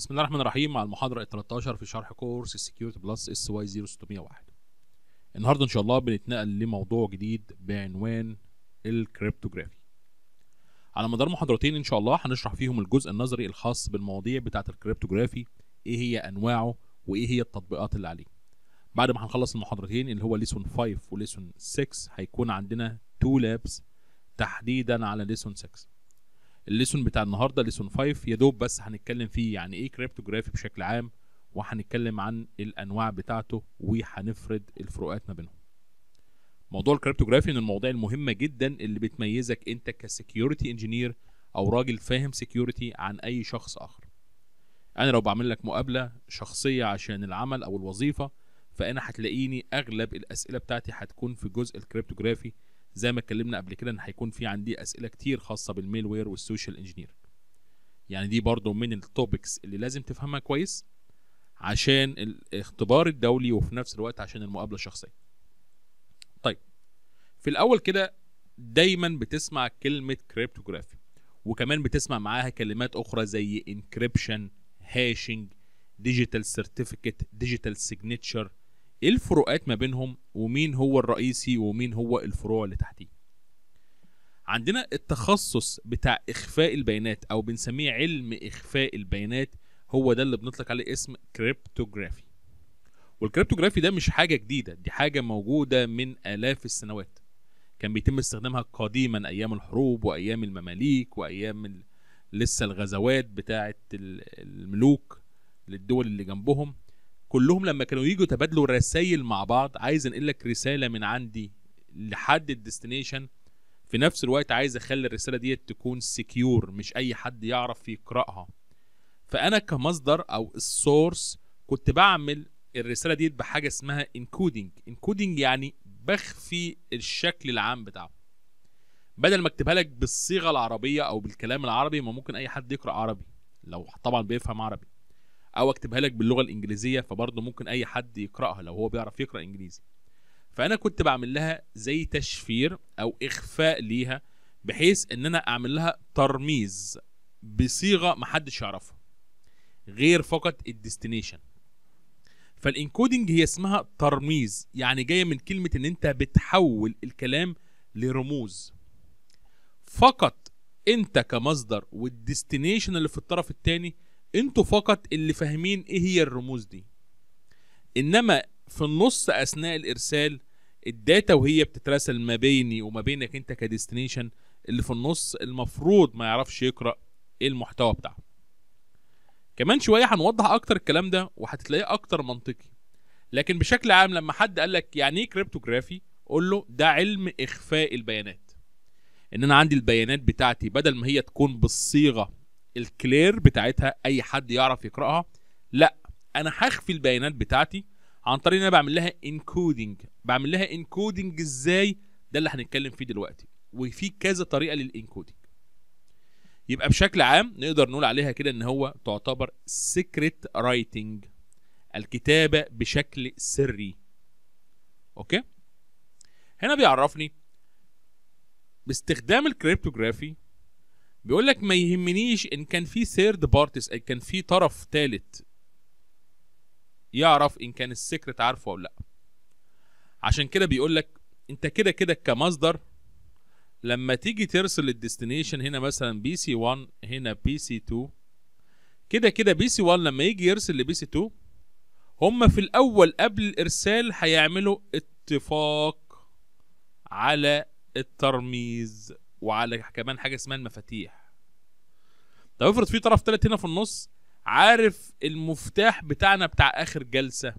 بسم الله الرحمن الرحيم مع المحاضرة 13 في شرح كورس السكيورتي بلس اس واي 0601 النهارده ان شاء الله بنتنقل لموضوع جديد بعنوان الكريبتوغرافي على مدار محاضرتين ان شاء الله هنشرح فيهم الجزء النظري الخاص بالمواضيع بتاعة الكريبتوغرافي ايه هي انواعه وايه هي التطبيقات اللي عليه بعد ما هنخلص المحاضرتين اللي هو ليسون 5 وليسون 6 هيكون عندنا 2 لابس تحديدا على ليسون 6 الليسون بتاع النهارده ليسون 5 يا دوب بس هنتكلم فيه يعني ايه كريبتوجرافي بشكل عام وهنتكلم عن الانواع بتاعته وهنفرد الفروقات ما بينهم موضوع الكريبتوجرافي من المواضيع المهمه جدا اللي بتميزك انت كسكيورتي انجينير او راجل فاهم سكيورتي عن اي شخص اخر انا لو بعمل لك مقابله شخصيه عشان العمل او الوظيفه فانا هتلاقيني اغلب الاسئله بتاعتي هتكون في جزء الكريبتوجرافي زي ما اتكلمنا قبل كده ان هيكون في عندي اسئله كتير خاصه بالميل وير والسوشيال انجينير يعني دي برضو من التوبكس اللي لازم تفهمها كويس عشان الاختبار الدولي وفي نفس الوقت عشان المقابله الشخصيه طيب في الاول كده دايما بتسمع كلمه كريبتوغرافي وكمان بتسمع معاها كلمات اخرى زي انكريبشن هاشنج ديجيتال سيرتيفيكت ديجيتال سيجنتشر ايه الفروقات ما بينهم ومين هو الرئيسي ومين هو الفروع اللي تحتيه عندنا التخصص بتاع اخفاء البيانات او بنسميه علم اخفاء البيانات هو ده اللي بنطلق عليه اسم كريبتوغرافي والكريبتوغرافي ده مش حاجه جديده دي حاجه موجوده من الاف السنوات كان بيتم استخدامها قديما ايام الحروب وايام المماليك وايام لسه الغزوات بتاعه الملوك للدول اللي جنبهم كلهم لما كانوا يجوا يتبادلوا رسائل مع بعض عايز انقل لك رساله من عندي لحد الديستنيشن في نفس الوقت عايز اخلي الرساله ديت تكون سكيور مش اي حد يعرف يقراها فانا كمصدر او السورس كنت بعمل الرساله ديت بحاجه اسمها انكودنج انكودنج يعني بخفي الشكل العام بتاعه بدل ما اكتبها لك بالصيغه العربيه او بالكلام العربي ما ممكن اي حد يقرا عربي لو طبعا بيفهم عربي او اكتبها لك باللغه الانجليزيه فبرضه ممكن اي حد يقراها لو هو بيعرف يقرا انجليزي فانا كنت بعمل لها زي تشفير او اخفاء ليها بحيث ان انا اعمل لها ترميز بصيغه محدش يعرفها غير فقط الديستنيشن فالانكودنج هي اسمها ترميز يعني جايه من كلمه ان انت بتحول الكلام لرموز فقط انت كمصدر والديستنيشن اللي في الطرف الثاني انتوا فقط اللي فاهمين ايه هي الرموز دي انما في النص اثناء الارسال الداتا وهي بتترسل ما بيني وما بينك انت كديستنيشن اللي في النص المفروض ما يعرفش يقرا ايه المحتوى بتاعه كمان شويه هنوضح اكتر الكلام ده وهتلاقيه اكتر منطقي لكن بشكل عام لما حد قال لك يعني ايه كريبتوغرافي قول له ده علم اخفاء البيانات ان انا عندي البيانات بتاعتي بدل ما هي تكون بالصيغه الكلير بتاعتها اي حد يعرف يقراها لا انا هخفي البيانات بتاعتي عن طريق ان انا بعمل لها انكودنج بعمل لها انكودنج ازاي ده اللي هنتكلم فيه دلوقتي وفي كذا طريقه للانكودنج يبقى بشكل عام نقدر نقول عليها كده ان هو تعتبر سيكريت رايتنج الكتابه بشكل سري اوكي هنا بيعرفني باستخدام الكريبتوغرافي بيقول لك ما يهمنيش ان كان في ثيرد بارتيز ان كان في طرف ثالث يعرف ان كان السكرت عارفه او لا عشان كده بيقول لك انت كده كده كمصدر لما تيجي ترسل الديستنيشن هنا مثلا بي سي 1 هنا بي سي 2 كده كده بي سي 1 لما يجي يرسل لبي سي 2 هما في الاول قبل الارسال هيعملوا اتفاق على الترميز وعلى كمان حاجه اسمها المفاتيح طب افرض في طرف تالت هنا في النص عارف المفتاح بتاعنا بتاع اخر جلسه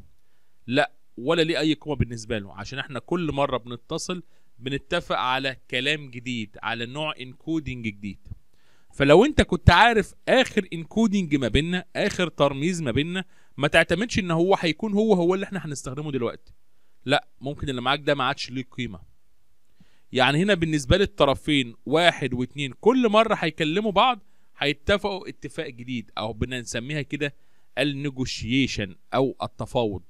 لا ولا ليه اي قيمه بالنسبه له عشان احنا كل مره بنتصل بنتفق على كلام جديد على نوع انكودنج جديد فلو انت كنت عارف اخر انكودنج ما بيننا اخر ترميز ما بيننا ما تعتمدش ان هو هيكون هو هو اللي احنا هنستخدمه دلوقتي لا ممكن اللي معاك ده ما عادش ليه قيمه يعني هنا بالنسبه للطرفين واحد واثنين كل مره هيكلموا بعض هيتفقوا اتفاق جديد او بدنا نسميها كده النيجوشيشن او التفاوض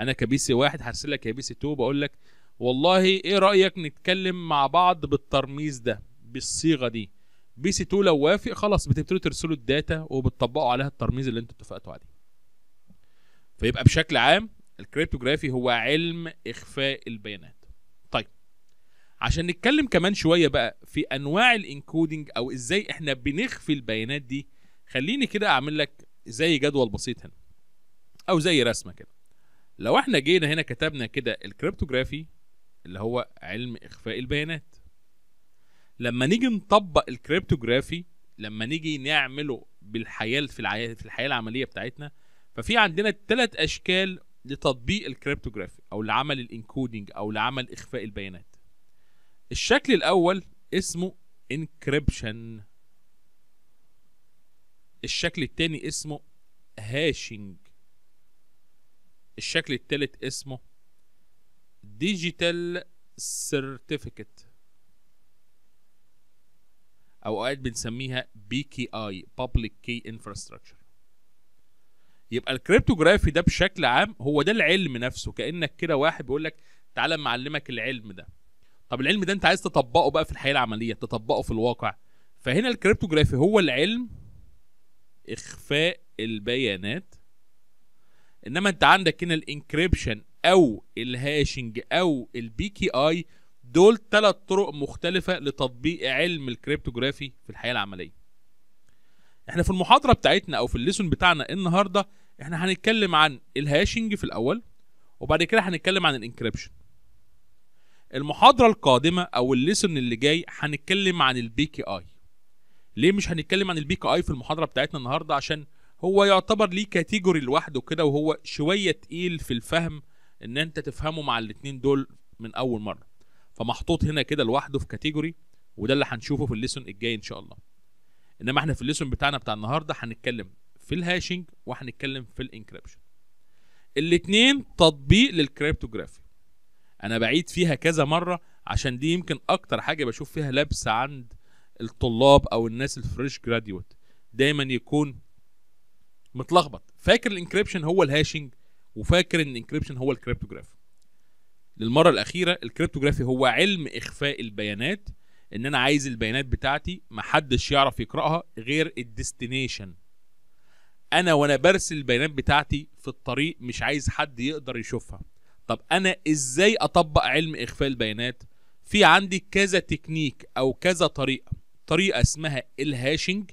انا كبيسي واحد هرسل لك يا بيسي 2 بقول لك والله ايه رايك نتكلم مع بعض بالترميز ده بالصيغه دي بيسي 2 لو وافق خلاص بتبتدوا ترسلوا الداتا وبتطبقوا عليها الترميز اللي انتوا اتفقتوا عليه فيبقى بشكل عام الكريبتوغرافي هو علم اخفاء البيانات عشان نتكلم كمان شويه بقى في انواع الانكودنج او ازاي احنا بنخفي البيانات دي خليني كده اعمل لك زي جدول بسيط هنا او زي رسمه كده لو احنا جينا هنا كتبنا كده الكريبتوغرافي اللي هو علم اخفاء البيانات لما نيجي نطبق الكريبتوغرافي لما نيجي نعمله بالحياه في الحياه في الحياه العمليه بتاعتنا ففي عندنا ثلاث اشكال لتطبيق الكريبتوغرافي او لعمل الانكودنج او لعمل اخفاء البيانات الشكل الاول اسمه انكريبشن الشكل التاني اسمه هاشينج الشكل التالت اسمه ديجيتال سيرتيفيكت او اوقات بنسميها بي كي اي بابليك كي انفراستراكشر يبقى الكريبتوغرافي ده بشكل عام هو ده العلم نفسه كانك كده واحد بيقول لك تعالى معلمك العلم ده طب العلم ده انت عايز تطبقه بقى في الحياه العمليه تطبقه في الواقع فهنا الكريبتوجرافي هو العلم اخفاء البيانات انما انت عندك هنا الانكريبشن او الهاشنج او البي كي اي دول ثلاث طرق مختلفه لتطبيق علم الكريبتوجرافي في الحياه العمليه احنا في المحاضره بتاعتنا او في الليسون بتاعنا النهارده احنا هنتكلم عن الهاشنج في الاول وبعد كده هنتكلم عن الانكريبشن المحاضره القادمه او الليسون اللي جاي هنتكلم عن البي كي اي ليه مش هنتكلم عن البي كي اي في المحاضره بتاعتنا النهارده عشان هو يعتبر ليه كاتيجوري لوحده كده وهو شويه تقيل في الفهم ان انت تفهمه مع الاتنين دول من اول مره فمحطوط هنا كده لوحده في كاتيجوري وده اللي هنشوفه في الليسون الجاي ان شاء الله انما احنا في الليسون بتاعنا بتاع النهارده هنتكلم في الهاشنج وهنتكلم في الانكريبشن الاتنين تطبيق للكريبتوغرافي انا بعيد فيها كذا مره عشان دي يمكن اكتر حاجه بشوف فيها لبس عند الطلاب او الناس الفريش جراديوت دايما يكون متلخبط فاكر الانكريبشن هو الهاشنج وفاكر ان الانكريبشن هو الكريبتوجراف للمره الاخيره الكريبتوجرافي هو علم اخفاء البيانات ان انا عايز البيانات بتاعتي محدش يعرف يقراها غير الديستنيشن انا وانا برسل البيانات بتاعتي في الطريق مش عايز حد يقدر يشوفها طب انا ازاي اطبق علم اخفاء البيانات في عندي كذا تكنيك او كذا طريقه طريقه اسمها الهاشنج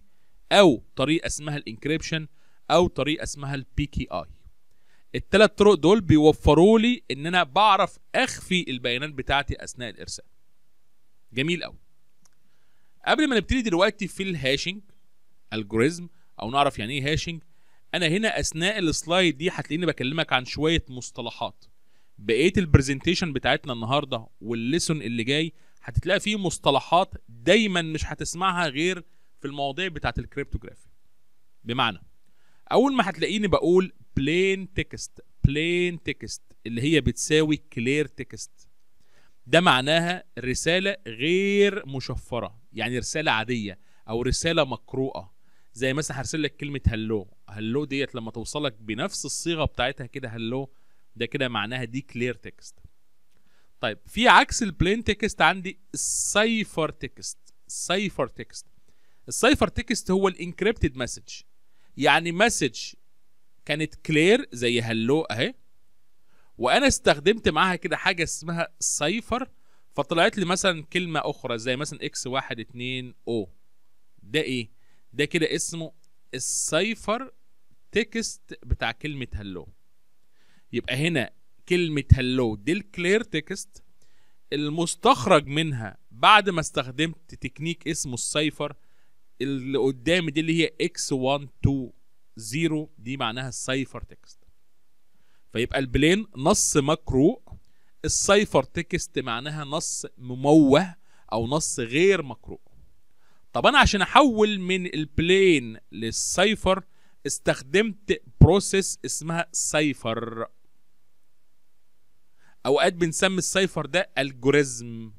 او طريقه اسمها الانكريبشن او طريقه اسمها البي كي اي الثلاث طرق دول بيوفروا لي ان انا بعرف اخفي البيانات بتاعتي اثناء الارسال جميل قوي قبل ما نبتدي دلوقتي في الهاشنج الجوريزم او نعرف يعني ايه هاشنج انا هنا اثناء السلايد دي هتلاقيني بكلمك عن شويه مصطلحات بقيه البرزنتيشن بتاعتنا النهارده والليسون اللي جاي هتتلاقي فيه مصطلحات دايما مش هتسمعها غير في المواضيع بتاعت الكريبتوغرافي بمعنى اول ما هتلاقيني بقول بلين تكست بلين تكست اللي هي بتساوي كلير تكست ده معناها رسالة غير مشفرة يعني رسالة عادية أو رسالة مقروءة زي مثلا هرسل لك كلمة هلو هلو ديت لما توصلك بنفس الصيغة بتاعتها كده هلو ده كده معناها دي كلير تكست طيب في عكس البلين تكست عندي السايفر تكست السايفر تكست السايفر تكست هو الانكريبتد مسج يعني مسج كانت كلير زي هلو اهي وانا استخدمت معاها كده حاجه اسمها سايفر فطلعت لي مثلا كلمه اخرى زي مثلا اكس واحد اتنين او ده ايه ده كده اسمه السايفر تكست بتاع كلمه هلو يبقى هنا كلمة هلو دي الكلير تكست المستخرج منها بعد ما استخدمت تكنيك اسمه السايفر اللي قدامي دي اللي هي x120 دي معناها السايفر تكست فيبقى البلين نص مقروء السايفر تكست معناها نص مموه او نص غير مقروء طب انا عشان احول من البلين للسايفر استخدمت بروسيس اسمها سايفر اوقات بنسمي السايفر ده الجوريزم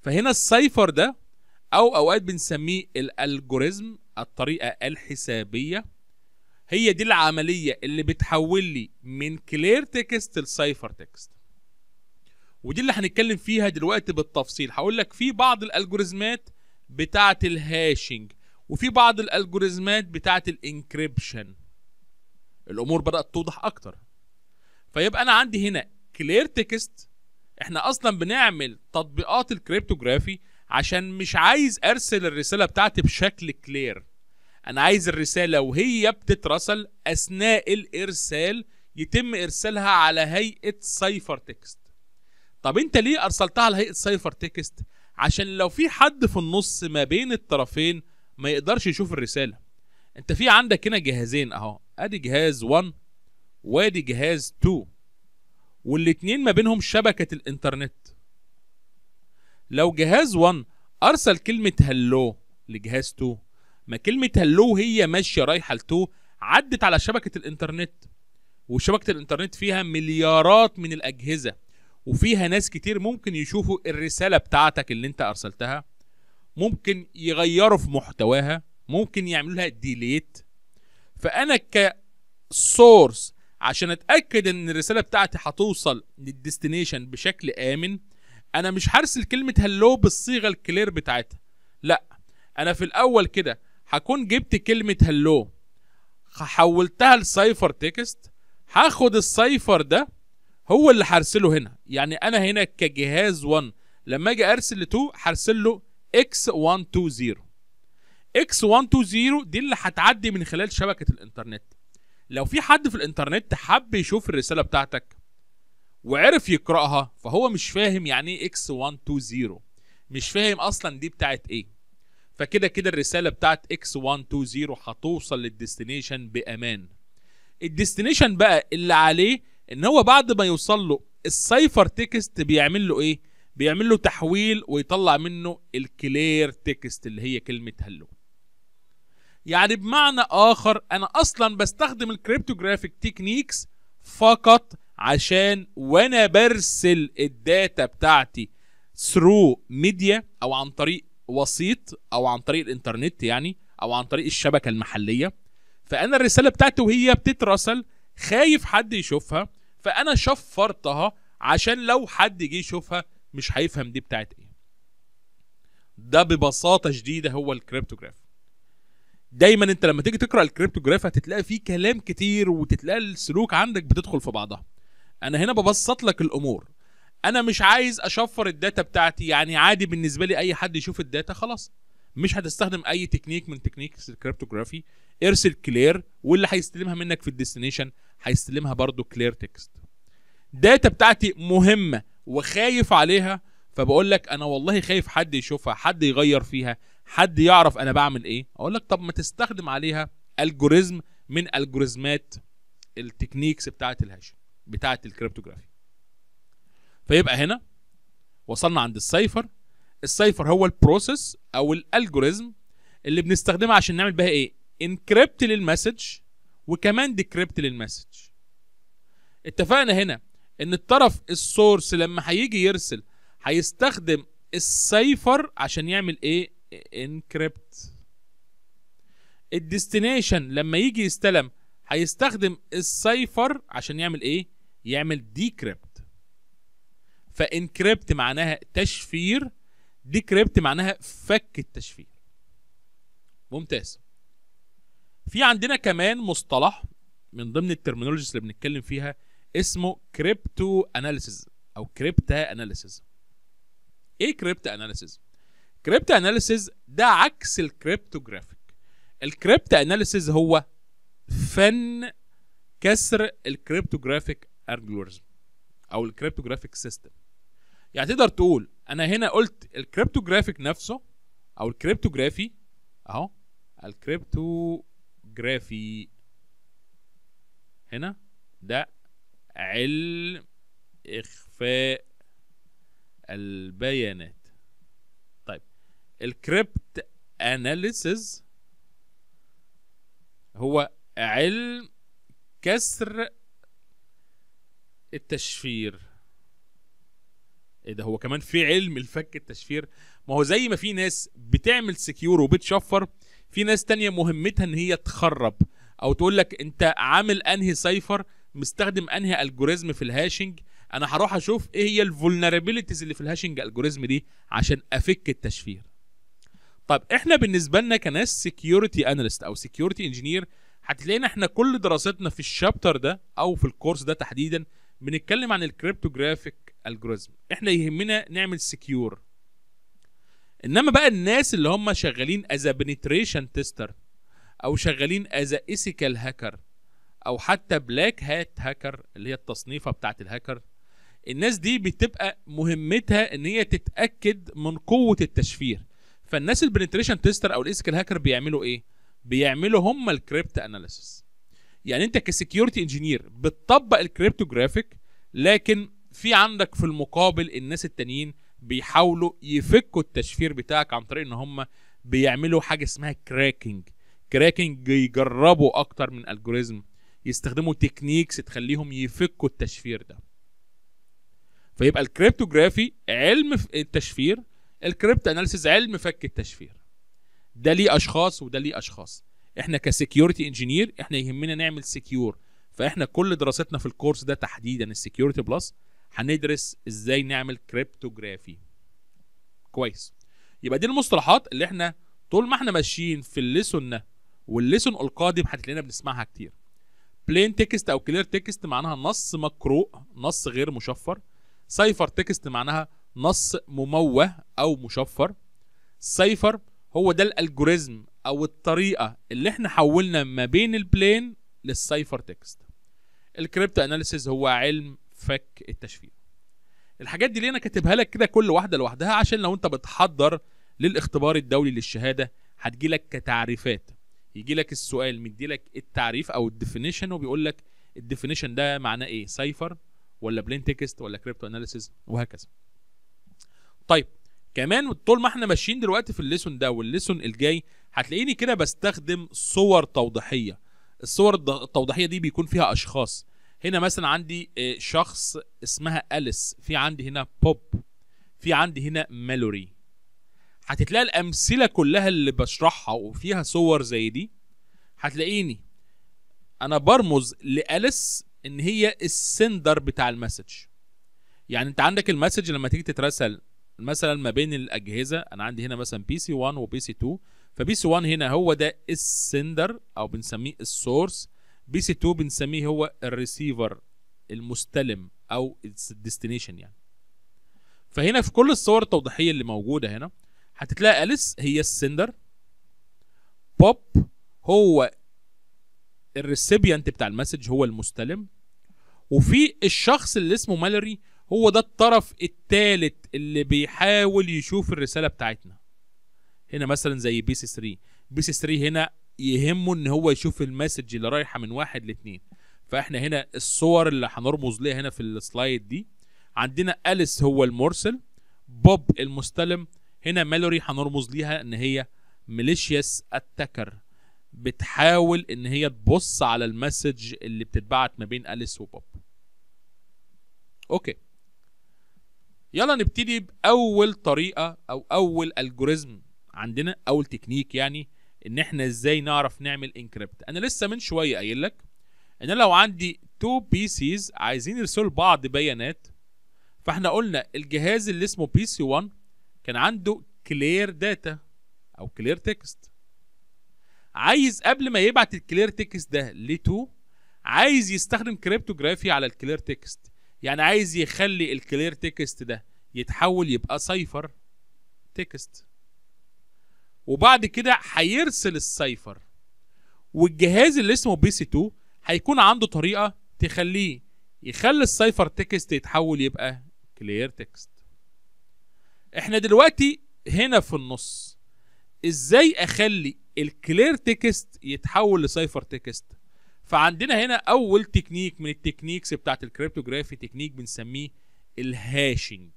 فهنا السايفر ده او اوقات بنسميه الالجوريزم الطريقه الحسابيه هي دي العمليه اللي بتحول لي من كلير تكست لسايفر تكست ودي اللي هنتكلم فيها دلوقتي بالتفصيل هقول لك في بعض الالجوريزمات بتاعه الهاشنج وفي بعض الالجوريزمات بتاعه الانكريبشن الامور بدات توضح اكتر فيبقى انا عندي هنا كلير تكست احنا اصلا بنعمل تطبيقات الكريبتوغرافي عشان مش عايز ارسل الرساله بتاعتي بشكل كلير انا عايز الرساله وهي بتترسل اثناء الارسال يتم ارسالها على هيئه سايفر تكست طب انت ليه ارسلتها على هيئه سايفر تكست عشان لو في حد في النص ما بين الطرفين ما يقدرش يشوف الرساله انت في عندك هنا جهازين اهو ادي جهاز 1 وادي جهاز 2 والاتنين ما بينهم شبكة الإنترنت لو جهاز 1 أرسل كلمة هلو لجهاز 2 ما كلمة هلو هي ماشية رايحة ل 2 عدت على شبكة الإنترنت وشبكة الإنترنت فيها مليارات من الأجهزة وفيها ناس كتير ممكن يشوفوا الرسالة بتاعتك اللي أنت أرسلتها ممكن يغيروا في محتواها ممكن يعملوا لها ديليت فأنا كسورس عشان اتاكد ان الرساله بتاعتي هتوصل للديستنيشن بشكل امن انا مش هرسل كلمه هلو بالصيغه الكلير بتاعتها لا انا في الاول كده هكون جبت كلمه هلو حولتها لسايفر تكست هاخد السايفر ده هو اللي هرسله هنا يعني انا هنا كجهاز 1 لما اجي ارسل ل 2 هرسل له x120 x120 دي اللي هتعدي من خلال شبكه الانترنت لو في حد في الانترنت حب يشوف الرساله بتاعتك وعرف يقراها فهو مش فاهم يعني ايه اكس 120 مش فاهم اصلا دي بتاعت ايه فكده كده الرساله بتاعت اكس 120 هتوصل للديستنيشن بامان الديستنيشن بقى اللي عليه ان هو بعد ما يوصل له السايفر تكست بيعمل له ايه بيعمل له تحويل ويطلع منه الكلير تكست اللي هي كلمه هلو يعني بمعنى اخر انا اصلا بستخدم الكريبتوجرافيك تكنيكس فقط عشان وانا برسل الداتا بتاعتي ثرو ميديا او عن طريق وسيط او عن طريق الانترنت يعني او عن طريق الشبكه المحليه فانا الرساله بتاعتي وهي بتترسل خايف حد يشوفها فانا شفرتها عشان لو حد جه يشوفها مش هيفهم دي بتاعت ايه ده ببساطه شديده هو الكريبتوغراف دايما انت لما تيجي تقرا الكريبتوغرافيا هتتلاقي فيه كلام كتير وتتلاقي السلوك عندك بتدخل في بعضها انا هنا ببسط لك الامور انا مش عايز اشفر الداتا بتاعتي يعني عادي بالنسبه لي اي حد يشوف الداتا خلاص مش هتستخدم اي تكنيك من تكنيك الكريبتوجرافي ارسل كلير واللي هيستلمها منك في الديستنيشن هيستلمها برضو كلير تكست داتا بتاعتي مهمه وخايف عليها فبقول لك انا والله خايف حد يشوفها حد يغير فيها حد يعرف انا بعمل ايه اقول لك طب ما تستخدم عليها الجوريزم من الجوريزمات التكنيكس بتاعه الهاش بتاعه الكريبتوغرافي فيبقى هنا وصلنا عند السايفر السايفر هو البروسيس او الالجوريزم اللي بنستخدمها عشان نعمل بها ايه انكريبت للمسج وكمان ديكريبت للمسج اتفقنا هنا ان الطرف السورس لما هيجي يرسل هيستخدم السايفر عشان يعمل ايه انكريبت الديستنيشن لما يجي يستلم هيستخدم السايفر عشان يعمل ايه يعمل ديكريبت فانكريبت معناها تشفير ديكريبت معناها فك التشفير ممتاز في عندنا كمان مصطلح من ضمن الترمينولوجيز اللي بنتكلم فيها اسمه كريبتو اناليسيز او كريبتا اناليسيز ايه كريبتا اناليسيز كريبت اناليسيز ده عكس الكريبتوغرافيك الكريبت اناليسيز هو فن كسر الكريبتوغرافيك الجوريزم او الكريبتوغرافيك سيستم يعني تقدر تقول انا هنا قلت الكريبتوغرافيك نفسه او الكريبتوغرافي اهو الكريبتوغرافي هنا ده علم اخفاء البيانات الكريبت اناليسز هو علم كسر التشفير ايه ده هو كمان في علم الفك التشفير ما هو زي ما في ناس بتعمل سكيور وبتشفر في ناس تانية مهمتها ان هي تخرب او تقول لك انت عامل انهي سايفر مستخدم انهي الجوريزم في الهاشنج انا هروح اشوف ايه هي الفولنربيليتيز اللي في الهاشنج الجوريزم دي عشان افك التشفير طب احنا بالنسبه لنا كناس سكيورتي اناليست او سكيورتي انجينير هتلاقينا احنا كل دراستنا في الشابتر ده او في الكورس ده تحديدا بنتكلم عن الكريبتوجرافيك الجوريزم احنا يهمنا نعمل سكيور انما بقى الناس اللي هم شغالين از بنتريشن تيستر او شغالين از ايثيكال هاكر او حتى بلاك هات هاكر اللي هي التصنيفه بتاعه الهاكر الناس دي بتبقى مهمتها ان هي تتاكد من قوه التشفير فالناس البنتريشن تيستر او الاسكال هاكر بيعملوا ايه؟ بيعملوا هم الكريبت اناليسيس يعني انت كسكيورتي انجينير بتطبق الكريبتوجرافيك لكن في عندك في المقابل الناس التانيين بيحاولوا يفكوا التشفير بتاعك عن طريق ان هم بيعملوا حاجه اسمها كراكنج كراكنج يجربوا اكتر من الجوريزم يستخدموا تكنيكس تخليهم يفكوا التشفير ده فيبقى الكريبتوجرافي علم في التشفير الكريبت اناليسيز علم فك التشفير ده ليه اشخاص وده ليه اشخاص احنا كسكيورتي انجينير احنا يهمنا نعمل سكيور فاحنا كل دراستنا في الكورس ده تحديدا السكيورتي بلس هندرس ازاي نعمل كريبتوغرافي كويس يبقى دي المصطلحات اللي احنا طول ما احنا ماشيين في الليسون والليسون القادم هتلاقينا بنسمعها كتير بلين تكست او كلير تكست معناها نص مقروء نص غير مشفر سايفر تكست معناها نص مموه او مشفر سيفر هو ده الالجوريزم او الطريقه اللي احنا حولنا ما بين البلين للسايفر تكست الكريبتو اناليسيز هو علم فك التشفير الحاجات دي اللي انا كاتبها لك كده كل واحده لوحدها عشان لو انت بتحضر للاختبار الدولي للشهاده هتجي لك كتعريفات يجي لك السؤال مدي لك التعريف او الديفينيشن وبيقول لك الديفينيشن ده معناه ايه سايفر ولا بلين تكست ولا كريبتو اناليسيز وهكذا طيب كمان طول ما احنا ماشيين دلوقتي في الليسون ده والليسون الجاي هتلاقيني كده بستخدم صور توضيحيه الصور التوضيحيه دي بيكون فيها اشخاص هنا مثلا عندي آه، شخص اسمها أليس في عندي هنا بوب في عندي هنا مالوري هتتلاقي الامثله كلها اللي بشرحها وفيها صور زي دي هتلاقيني انا برمز لأليس ان هي السندر بتاع المسج يعني انت عندك المسج لما تيجي تترسل مثلا ما بين الاجهزه انا عندي هنا مثلا بي سي 1 وبي سي 2 فبي سي 1 هنا هو ده السندر او بنسميه السورس بي سي 2 بنسميه هو الريسيفر المستلم او الديستنيشن يعني فهنا في كل الصور التوضيحيه اللي موجوده هنا هتتلاقي اليس هي السندر بوب هو الريسيبيانت بتاع المسج هو المستلم وفي الشخص اللي اسمه مالوري هو ده الطرف التالت اللي بيحاول يشوف الرساله بتاعتنا هنا مثلا زي بي سي 3 بي سي 3 هنا يهمه ان هو يشوف المسج اللي رايحه من واحد لاثنين فاحنا هنا الصور اللي هنرمز ليها هنا في السلايد دي عندنا أليس هو المرسل بوب المستلم هنا مالوري هنرمز ليها ان هي ميليشيس اتاكر بتحاول ان هي تبص على المسج اللي بتتبعت ما بين أليس وبوب اوكي يلا نبتدي باول طريقه او اول الجوريزم عندنا اول تكنيك يعني ان احنا ازاي نعرف نعمل انكريبت انا لسه من شويه قايل لك ان لو عندي تو بيسيز عايزين يرسلوا لبعض بيانات فاحنا قلنا الجهاز اللي اسمه بي سي 1 كان عنده كلير داتا او كلير تكست عايز قبل ما يبعت الكلير تكست ده ل2 عايز يستخدم كريبتوغرافي على الكلير تكست يعني عايز يخلي الكلير تكست ده يتحول يبقى سايفر تكست وبعد كده هيرسل السايفر والجهاز اللي اسمه بي سي 2 هيكون عنده طريقه تخليه يخلي السايفر تكست يتحول يبقى كلير تكست احنا دلوقتي هنا في النص ازاي اخلي الكلير تكست يتحول لسايفر تكست فعندنا هنا اول تكنيك من التكنيكس بتاعت الكريبتوغرافي تكنيك بنسميه الهاشنج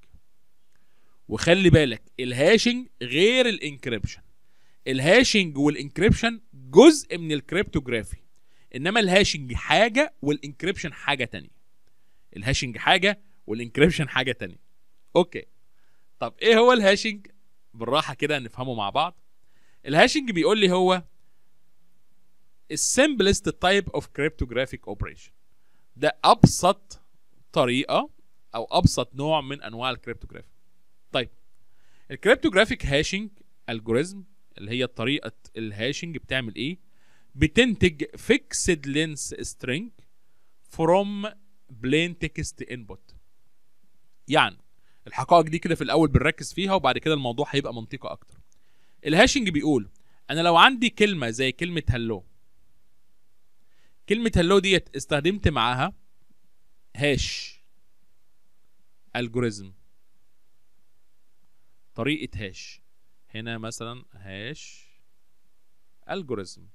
وخلي بالك الهاشنج غير الانكريبشن الهاشنج والانكريبشن جزء من الكريبتوغرافي انما الهاشنج حاجه والانكريبشن حاجه تانية الهاشنج حاجه والانكريبشن حاجه تانية اوكي طب ايه هو الهاشنج بالراحه كده نفهمه مع بعض الهاشنج بيقول لي هو simplest type of cryptographic operation ده ابسط طريقه او ابسط نوع من انواع الكريبتوغرافي طيب الكريبتوغرافيك هاشنج الجوريزم اللي هي طريقه الهاشنج بتعمل ايه بتنتج فيكسد لينس string from plain text input يعني الحقائق دي كده في الاول بنركز فيها وبعد كده الموضوع هيبقى منطقي اكتر الهاشنج بيقول انا لو عندي كلمه زي كلمه هلو كلمه هلو ديت استخدمت معاها هاش الجوريزم طريقه هاش هنا مثلا هاش الجوريزم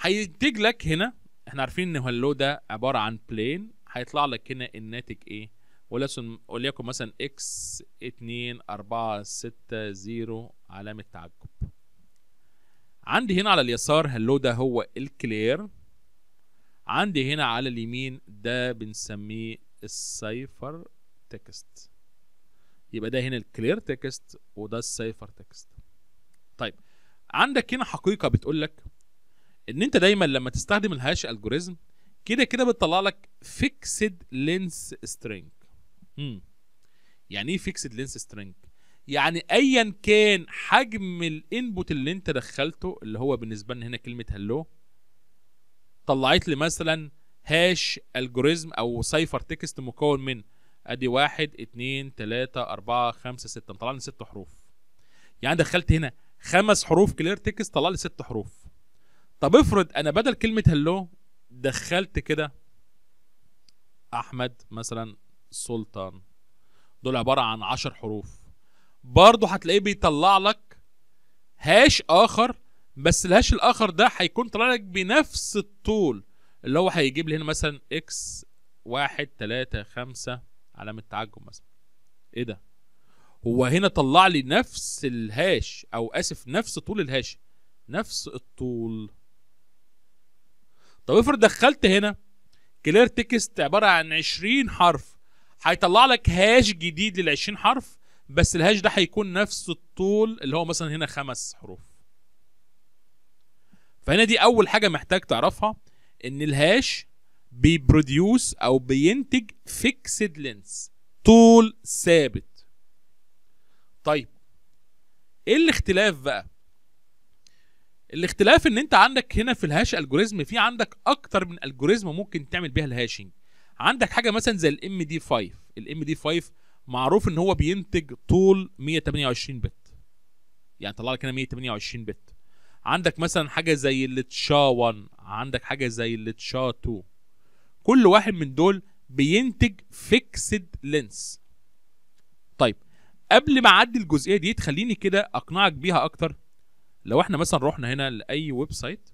هينتج لك هنا احنا عارفين ان هلو ده عباره عن بلين هيطلع لك هنا الناتج ايه وليكن وليكن مثلا اكس اتنين اربعة ستة زيرو علامه تعجب عندي هنا على اليسار هلو ده هو الكلير عندي هنا على اليمين ده بنسميه السايفر تكست يبقى ده هنا الكلير تكست وده السايفر تكست طيب عندك هنا حقيقه بتقول لك ان انت دايما لما تستخدم الهاش الجوريزم كده كده بتطلع لك فيكسد لينس سترينج يعني ايه فيكسد لينس سترينج يعني ايا كان حجم الانبوت اللي انت دخلته اللي هو بالنسبه لنا هنا كلمه هلو طلعت لي مثلا هاش الجوريزم او سايفر تكست مكون من ادي واحد اتنين تلاتة اربعة خمسة ستة مطلع لي ست حروف يعني دخلت هنا خمس حروف كلير تكست طلع لي ست حروف طب افرض انا بدل كلمة هلو دخلت كده احمد مثلا سلطان دول عبارة عن عشر حروف برضه هتلاقيه بيطلع لك هاش اخر بس الهاش الاخر ده هيكون طالع لك بنفس الطول اللي هو هيجيب لي هنا مثلا اكس واحد تلاتة خمسة علامة تعجب مثلا ايه ده هو هنا طلع لي نفس الهاش او اسف نفس طول الهاش نفس الطول طب افرض دخلت هنا كلير تكست عبارة عن 20 حرف هيطلع لك هاش جديد لل 20 حرف بس الهاش ده هيكون نفس الطول اللي هو مثلا هنا خمس حروف فهنا دي اول حاجه محتاج تعرفها ان الهاش بيبروديوس او بينتج فيكسد لينس طول ثابت طيب ايه الاختلاف بقى الاختلاف ان انت عندك هنا في الهاش الجوريزم في عندك اكتر من الجوريزم ممكن تعمل بيها الهاشنج عندك حاجه مثلا زي الام دي 5 الام دي 5 معروف ان هو بينتج طول 128 بت يعني طلع لك هنا 128 بت عندك مثلا حاجه زي التشا 1 عندك حاجه زي التشا 2 كل واحد من دول بينتج فيكسد لينس طيب قبل ما اعدي الجزئيه دي تخليني كده اقنعك بيها اكتر لو احنا مثلا رحنا هنا لاي ويب سايت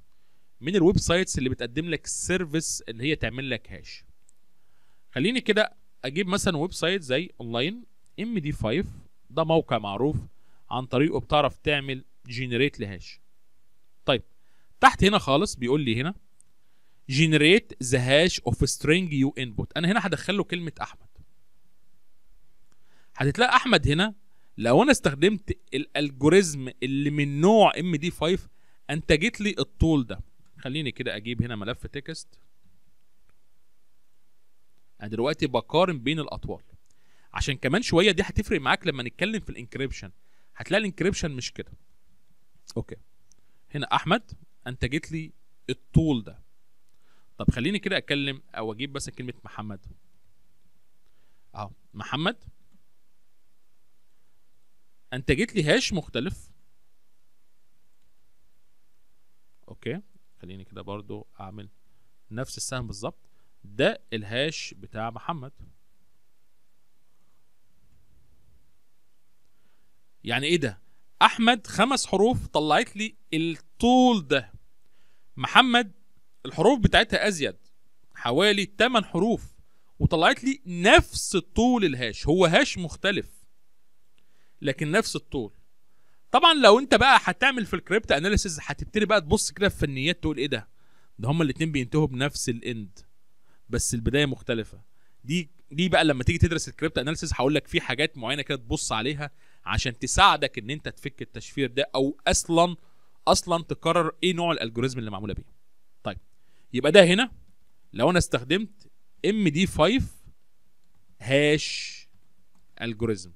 من الويب سايتس اللي بتقدم لك سيرفيس اللي هي تعمل لك هاش خليني كده اجيب مثلا ويب سايت زي اونلاين ام دي 5 ده موقع معروف عن طريقه بتعرف تعمل جنريت لهاش طيب تحت هنا خالص بيقول لي هنا جنريت ذا هاش اوف سترينج يو انبوت انا هنا هدخل له كلمه احمد هتتلاقي احمد هنا لو انا استخدمت الالجوريزم اللي من نوع ام دي 5 انتجت لي الطول ده خليني كده اجيب هنا ملف تكست انا دلوقتي بقارن بين الاطوال عشان كمان شويه دي هتفرق معاك لما نتكلم في الانكريبشن هتلاقي الانكريبشن مش كده اوكي هنا احمد انت جيت لي الطول ده طب خليني كده اتكلم او اجيب بس كلمه محمد اهو محمد انت جيت لي هاش مختلف اوكي خليني كده برضو اعمل نفس السهم بالظبط ده الهاش بتاع محمد يعني ايه ده احمد خمس حروف طلعت لي الطول ده محمد الحروف بتاعتها ازيد حوالي 8 حروف وطلعت لي نفس الطول الهاش هو هاش مختلف لكن نفس الطول طبعا لو انت بقى هتعمل في الكريبت اناليسيز هتبتدي بقى تبص كده في فنيات تقول ايه ده ده هما الاتنين بينتهوا بنفس الاند بس البدايه مختلفه دي دي بقى لما تيجي تدرس الكريبت اناليسيس هقول لك في حاجات معينه كده تبص عليها عشان تساعدك ان انت تفك التشفير ده او اصلا اصلا تقرر ايه نوع الالجوريزم اللي معموله بيه طيب يبقى ده هنا لو انا استخدمت ام دي 5 هاش الجوريزم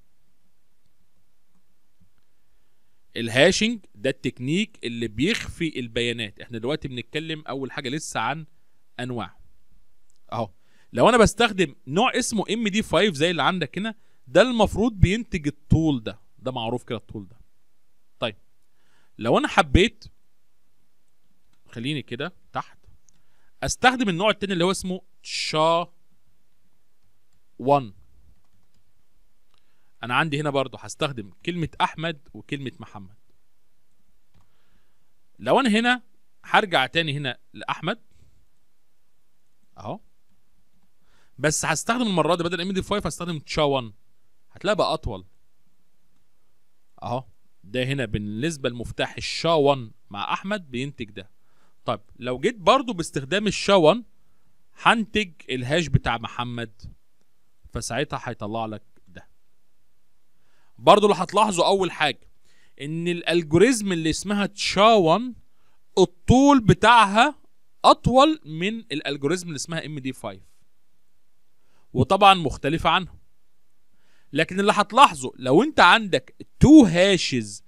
الهاشنج ده التكنيك اللي بيخفي البيانات احنا دلوقتي بنتكلم اول حاجه لسه عن انواع اهو لو انا بستخدم نوع اسمه ام دي 5 زي اللي عندك هنا ده المفروض بينتج الطول ده ده معروف كده الطول ده طيب لو انا حبيت خليني كده تحت استخدم النوع التاني اللي هو اسمه شا 1 انا عندي هنا برضو هستخدم كلمة احمد وكلمة محمد لو انا هنا هرجع تاني هنا لاحمد اهو بس هستخدم المره دي بدل ام دي 5 هستخدم تشا 1 هتلاقي بقى اطول اهو ده هنا بالنسبه لمفتاح الشا 1 مع احمد بينتج ده طيب لو جيت برضو باستخدام الشا 1 هنتج الهاش بتاع محمد فساعتها هيطلع لك ده برضو اللي هتلاحظه اول حاجه ان الالجوريزم اللي اسمها تشا 1 الطول بتاعها اطول من الالجوريزم اللي اسمها ام دي 5 وطبعا مختلفة عنهم لكن اللي هتلاحظه لو انت عندك تو هاشز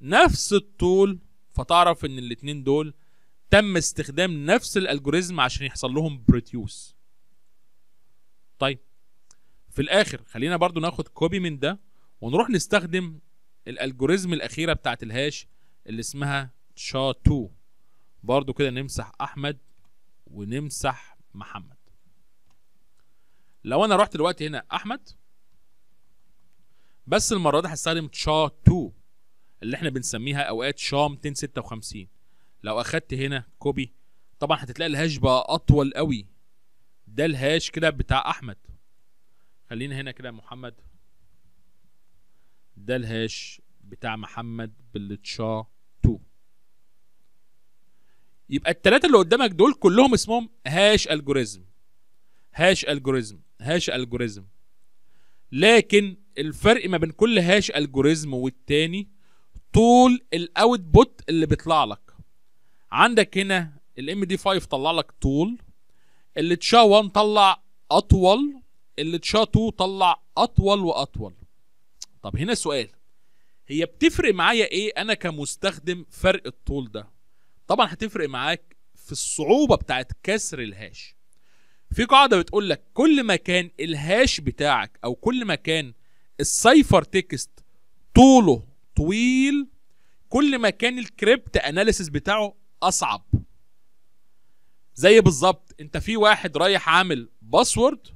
نفس الطول فتعرف ان الاتنين دول تم استخدام نفس الالجوريزم عشان يحصل لهم بروديوس طيب في الاخر خلينا برضو ناخد كوبي من ده ونروح نستخدم الالجوريزم الاخيره بتاعت الهاش اللي اسمها شا 2 برضو كده نمسح احمد ونمسح محمد لو انا رحت دلوقتي هنا احمد بس المره دي هستخدم تشا 2 اللي احنا بنسميها اوقات شا 256 لو اخدت هنا كوبي طبعا هتتلاقي الهاش بقى اطول قوي ده الهاش كده بتاع احمد خلينا هنا كده محمد ده الهاش بتاع محمد بالتشا 2 يبقى الثلاثه اللي قدامك دول كلهم اسمهم هاش الجوريزم هاش الجوريزم هاش الجوريزم لكن الفرق ما بين كل هاش الجوريزم والتاني طول الاوتبوت اللي بيطلع لك عندك هنا الام دي 5 طلع لك طول اللي تشا 1 طلع اطول اللي تشا 2 طلع اطول واطول طب هنا سؤال هي بتفرق معايا ايه انا كمستخدم فرق الطول ده طبعا هتفرق معاك في الصعوبه بتاعت كسر الهاش في قاعده بتقول لك كل ما كان الهاش بتاعك او كل ما كان السايفر تكست طوله طويل كل ما كان الكريبت اناليسيس بتاعه اصعب زي بالظبط انت في واحد رايح عامل باسورد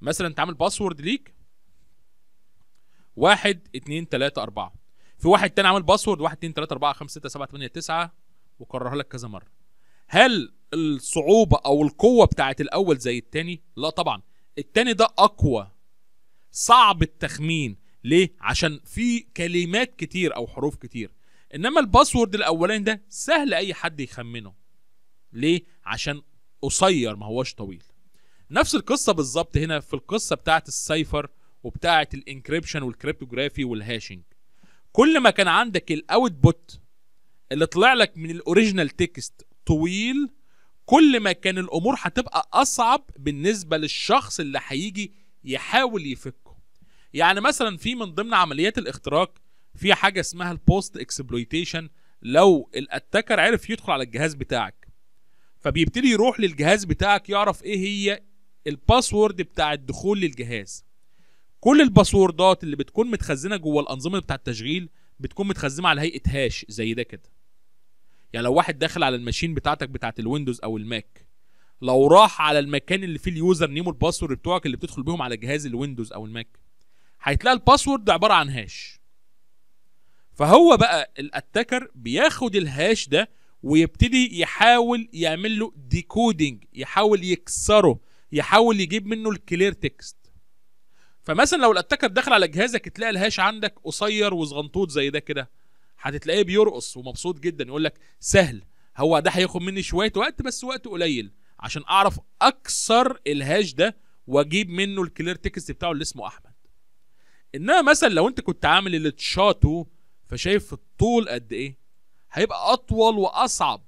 مثلا انت عامل باسورد ليك واحد اتنين تلاتة اربعة في واحد تاني عامل باسورد واحد اتنين تلاتة اربعة خمسة ستة سبعة تمانية تسعة وكررها لك كذا مرة هل الصعوبة أو القوة بتاعت الأول زي التاني؟ لا طبعا التاني ده أقوى صعب التخمين ليه؟ عشان في كلمات كتير أو حروف كتير إنما الباسورد الأولاني ده سهل أي حد يخمنه ليه؟ عشان قصير ما هوش طويل نفس القصة بالظبط هنا في القصة بتاعت السايفر وبتاعة الانكريبشن والكريبتوغرافي والهاشنج كل ما كان عندك الاوتبوت اللي طلع لك من الاوريجينال تكست طويل كل ما كان الامور هتبقى اصعب بالنسبه للشخص اللي هيجي يحاول يفكه يعني مثلا في من ضمن عمليات الاختراق في حاجه اسمها البوست اكسبلويتيشن لو الاتاكر عرف يدخل على الجهاز بتاعك فبيبتدي يروح للجهاز بتاعك يعرف ايه هي الباسورد بتاع الدخول للجهاز كل الباسوردات اللي بتكون متخزنه جوه الانظمه بتاع التشغيل بتكون متخزنه على هيئه هاش زي ده كده يعني لو واحد داخل على الماشين بتاعتك بتاعت الويندوز او الماك لو راح على المكان اللي فيه اليوزر نيم والباسورد بتوعك اللي بتدخل بيهم على جهاز الويندوز او الماك هيتلاقي الباسورد عباره عن هاش فهو بقى الاتاكر بياخد الهاش ده ويبتدي يحاول يعمل له ديكودنج يحاول يكسره يحاول يجيب منه الكلير تكست فمثلا لو الاتاكر دخل على جهازك تلاقي الهاش عندك قصير وصغنطوط زي ده كده هتلاقيه بيرقص ومبسوط جدا يقول لك سهل هو ده هياخد مني شويه وقت بس وقت قليل عشان اعرف اكسر الهاش ده واجيب منه الكلير تكست بتاعه اللي اسمه احمد انما مثلا لو انت كنت عامل اللي فشايف الطول قد ايه هيبقى اطول واصعب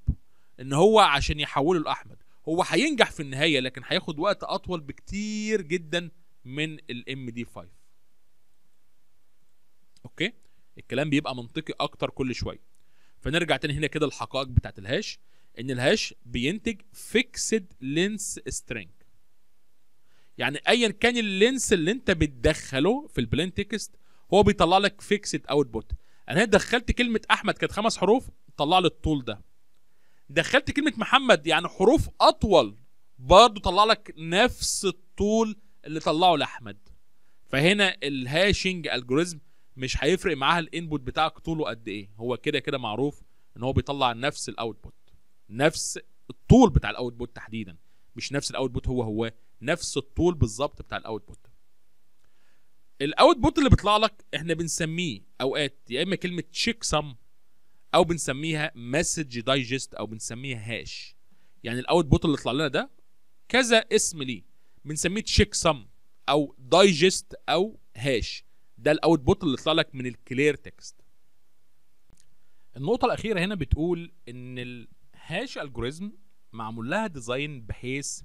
ان هو عشان يحوله لاحمد هو هينجح في النهايه لكن هياخد وقت اطول بكتير جدا من الام دي 5 اوكي الكلام بيبقى منطقي اكتر كل شويه فنرجع تاني هنا كده الحقائق بتاعت الهاش ان الهاش بينتج فيكسد لينس سترينج يعني ايا كان اللينس اللي انت بتدخله في البلين تكست هو بيطلع لك فيكسد اوتبوت انا هنا دخلت كلمه احمد كانت خمس حروف طلع لي الطول ده دخلت كلمه محمد يعني حروف اطول برضه طلع لك نفس الطول اللي طلعه لاحمد فهنا الهاشنج الجوريزم مش هيفرق معاها الانبوت بتاعك طوله قد ايه هو كده كده معروف ان هو بيطلع نفس الاوتبوت نفس الطول بتاع الاوتبوت تحديدا مش نفس الاوتبوت هو هو نفس الطول بالظبط بتاع الاوتبوت الاوتبوت اللي بيطلع لك احنا بنسميه اوقات يا اما كلمه تشيك سم او بنسميها مسج دايجست او بنسميها هاش يعني الاوتبوت اللي طلع لنا ده كذا اسم ليه بنسميه تشيك سم او دايجست او هاش ده الاوتبوت اللي طلع لك من الكلير تكست النقطه الاخيره هنا بتقول ان الهاش الجوريزم معمول لها ديزاين بحيث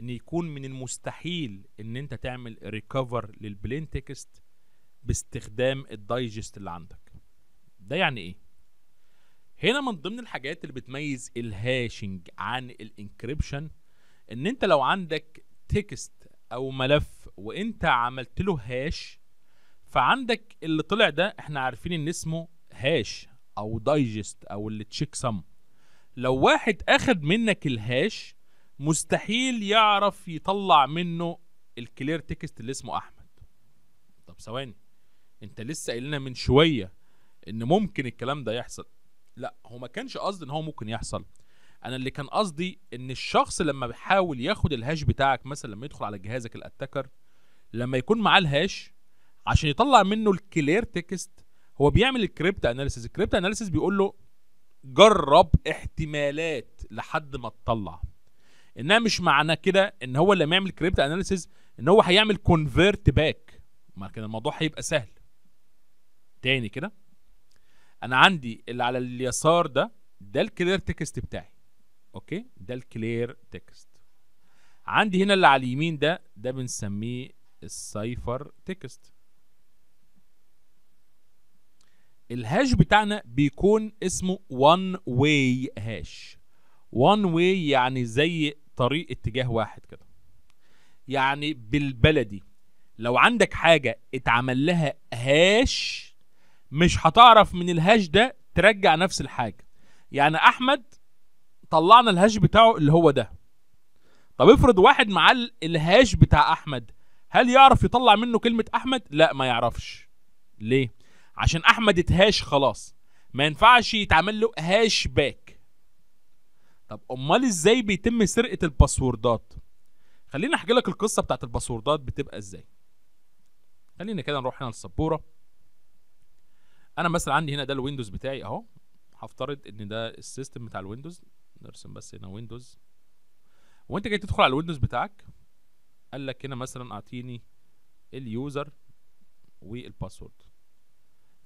ان يكون من المستحيل ان انت تعمل ريكفر للبلين تكست باستخدام الدايجست اللي عندك ده يعني ايه هنا من ضمن الحاجات اللي بتميز الهاشنج عن الانكريبشن ان انت لو عندك تكست او ملف وانت عملت له هاش فعندك اللي طلع ده احنا عارفين ان اسمه هاش او دايجست او اللي تشيك سم لو واحد اخد منك الهاش مستحيل يعرف يطلع منه الكلير تكست اللي اسمه احمد طب ثواني انت لسه قايل لنا من شويه ان ممكن الكلام ده يحصل لا هو ما كانش قصدي ان هو ممكن يحصل انا اللي كان قصدي ان الشخص لما بيحاول ياخد الهاش بتاعك مثلا لما يدخل على جهازك الاتاكر لما يكون معاه الهاش عشان يطلع منه الكلير تكست هو بيعمل الكريبت اناليسيز الكريبت اناليسيز بيقول له جرب احتمالات لحد ما تطلع انها مش معنى كده ان هو لما يعمل كريبت اناليسيز ان هو هيعمل كونفيرت باك ما كان الموضوع هيبقى سهل تاني كده انا عندي اللي على اليسار ده ده الكلير تكست بتاعي اوكي ده الكلير تكست عندي هنا اللي على اليمين ده ده بنسميه السايفر تكست الهاش بتاعنا بيكون اسمه وان واي هاش وان واي يعني زي طريق اتجاه واحد كده يعني بالبلدي لو عندك حاجة اتعمل لها هاش مش هتعرف من الهاش ده ترجع نفس الحاجة يعني أحمد طلعنا الهاش بتاعه اللي هو ده طب افرض واحد مع الهاش بتاع أحمد هل يعرف يطلع منه كلمة أحمد؟ لا ما يعرفش ليه؟ عشان احمد اتهاش خلاص ما ينفعش يتعمل له هاش باك طب امال ازاي بيتم سرقه الباسوردات خليني احكي لك القصه بتاعت الباسوردات بتبقى ازاي خلينا كده نروح هنا للسبوره انا مثلا عندي هنا ده الويندوز بتاعي اهو هفترض ان ده السيستم بتاع الويندوز نرسم بس هنا ويندوز وانت جاي تدخل على الويندوز بتاعك قال لك هنا مثلا اعطيني اليوزر والباسورد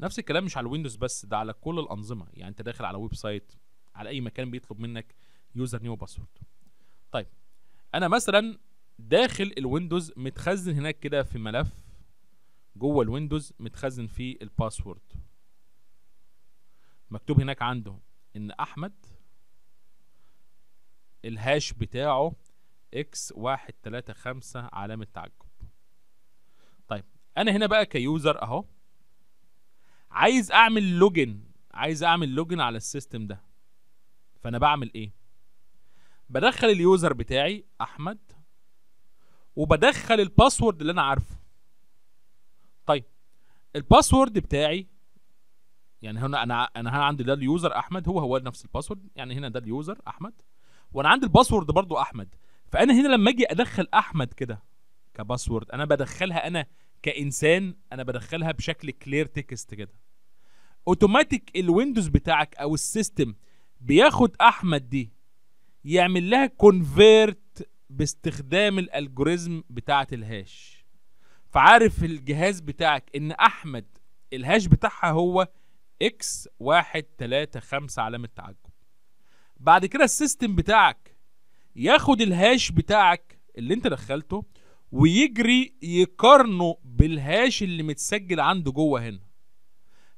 نفس الكلام مش على الويندوز بس ده على كل الانظمه يعني انت داخل على ويب سايت على اي مكان بيطلب منك يوزر نيم وباسورد طيب انا مثلا داخل الويندوز متخزن هناك كده في ملف جوه الويندوز متخزن فيه الباسورد مكتوب هناك عنده ان احمد الهاش بتاعه اكس واحد تلاتة خمسة علامة تعجب طيب انا هنا بقى كيوزر اهو عايز اعمل لوجن عايز اعمل لوجن على السيستم ده فانا بعمل ايه بدخل اليوزر بتاعي احمد وبدخل الباسورد اللي انا عارفه طيب الباسورد بتاعي يعني هنا انا انا هنا عندي ده اليوزر احمد هو هو نفس الباسورد يعني هنا ده اليوزر احمد وانا عندي الباسورد برضو احمد فانا هنا لما اجي ادخل احمد كده كباسورد انا بدخلها انا كانسان انا بدخلها بشكل كلير تكست كده اوتوماتيك الويندوز بتاعك او السيستم بياخد احمد دي يعمل لها كونفيرت باستخدام الالجوريزم بتاعه الهاش فعارف الجهاز بتاعك ان احمد الهاش بتاعها هو اكس واحد تلاتة خمسة علامة تعجب بعد كده السيستم بتاعك ياخد الهاش بتاعك اللي انت دخلته ويجري يقارنه بالهاش اللي متسجل عنده جوه هنا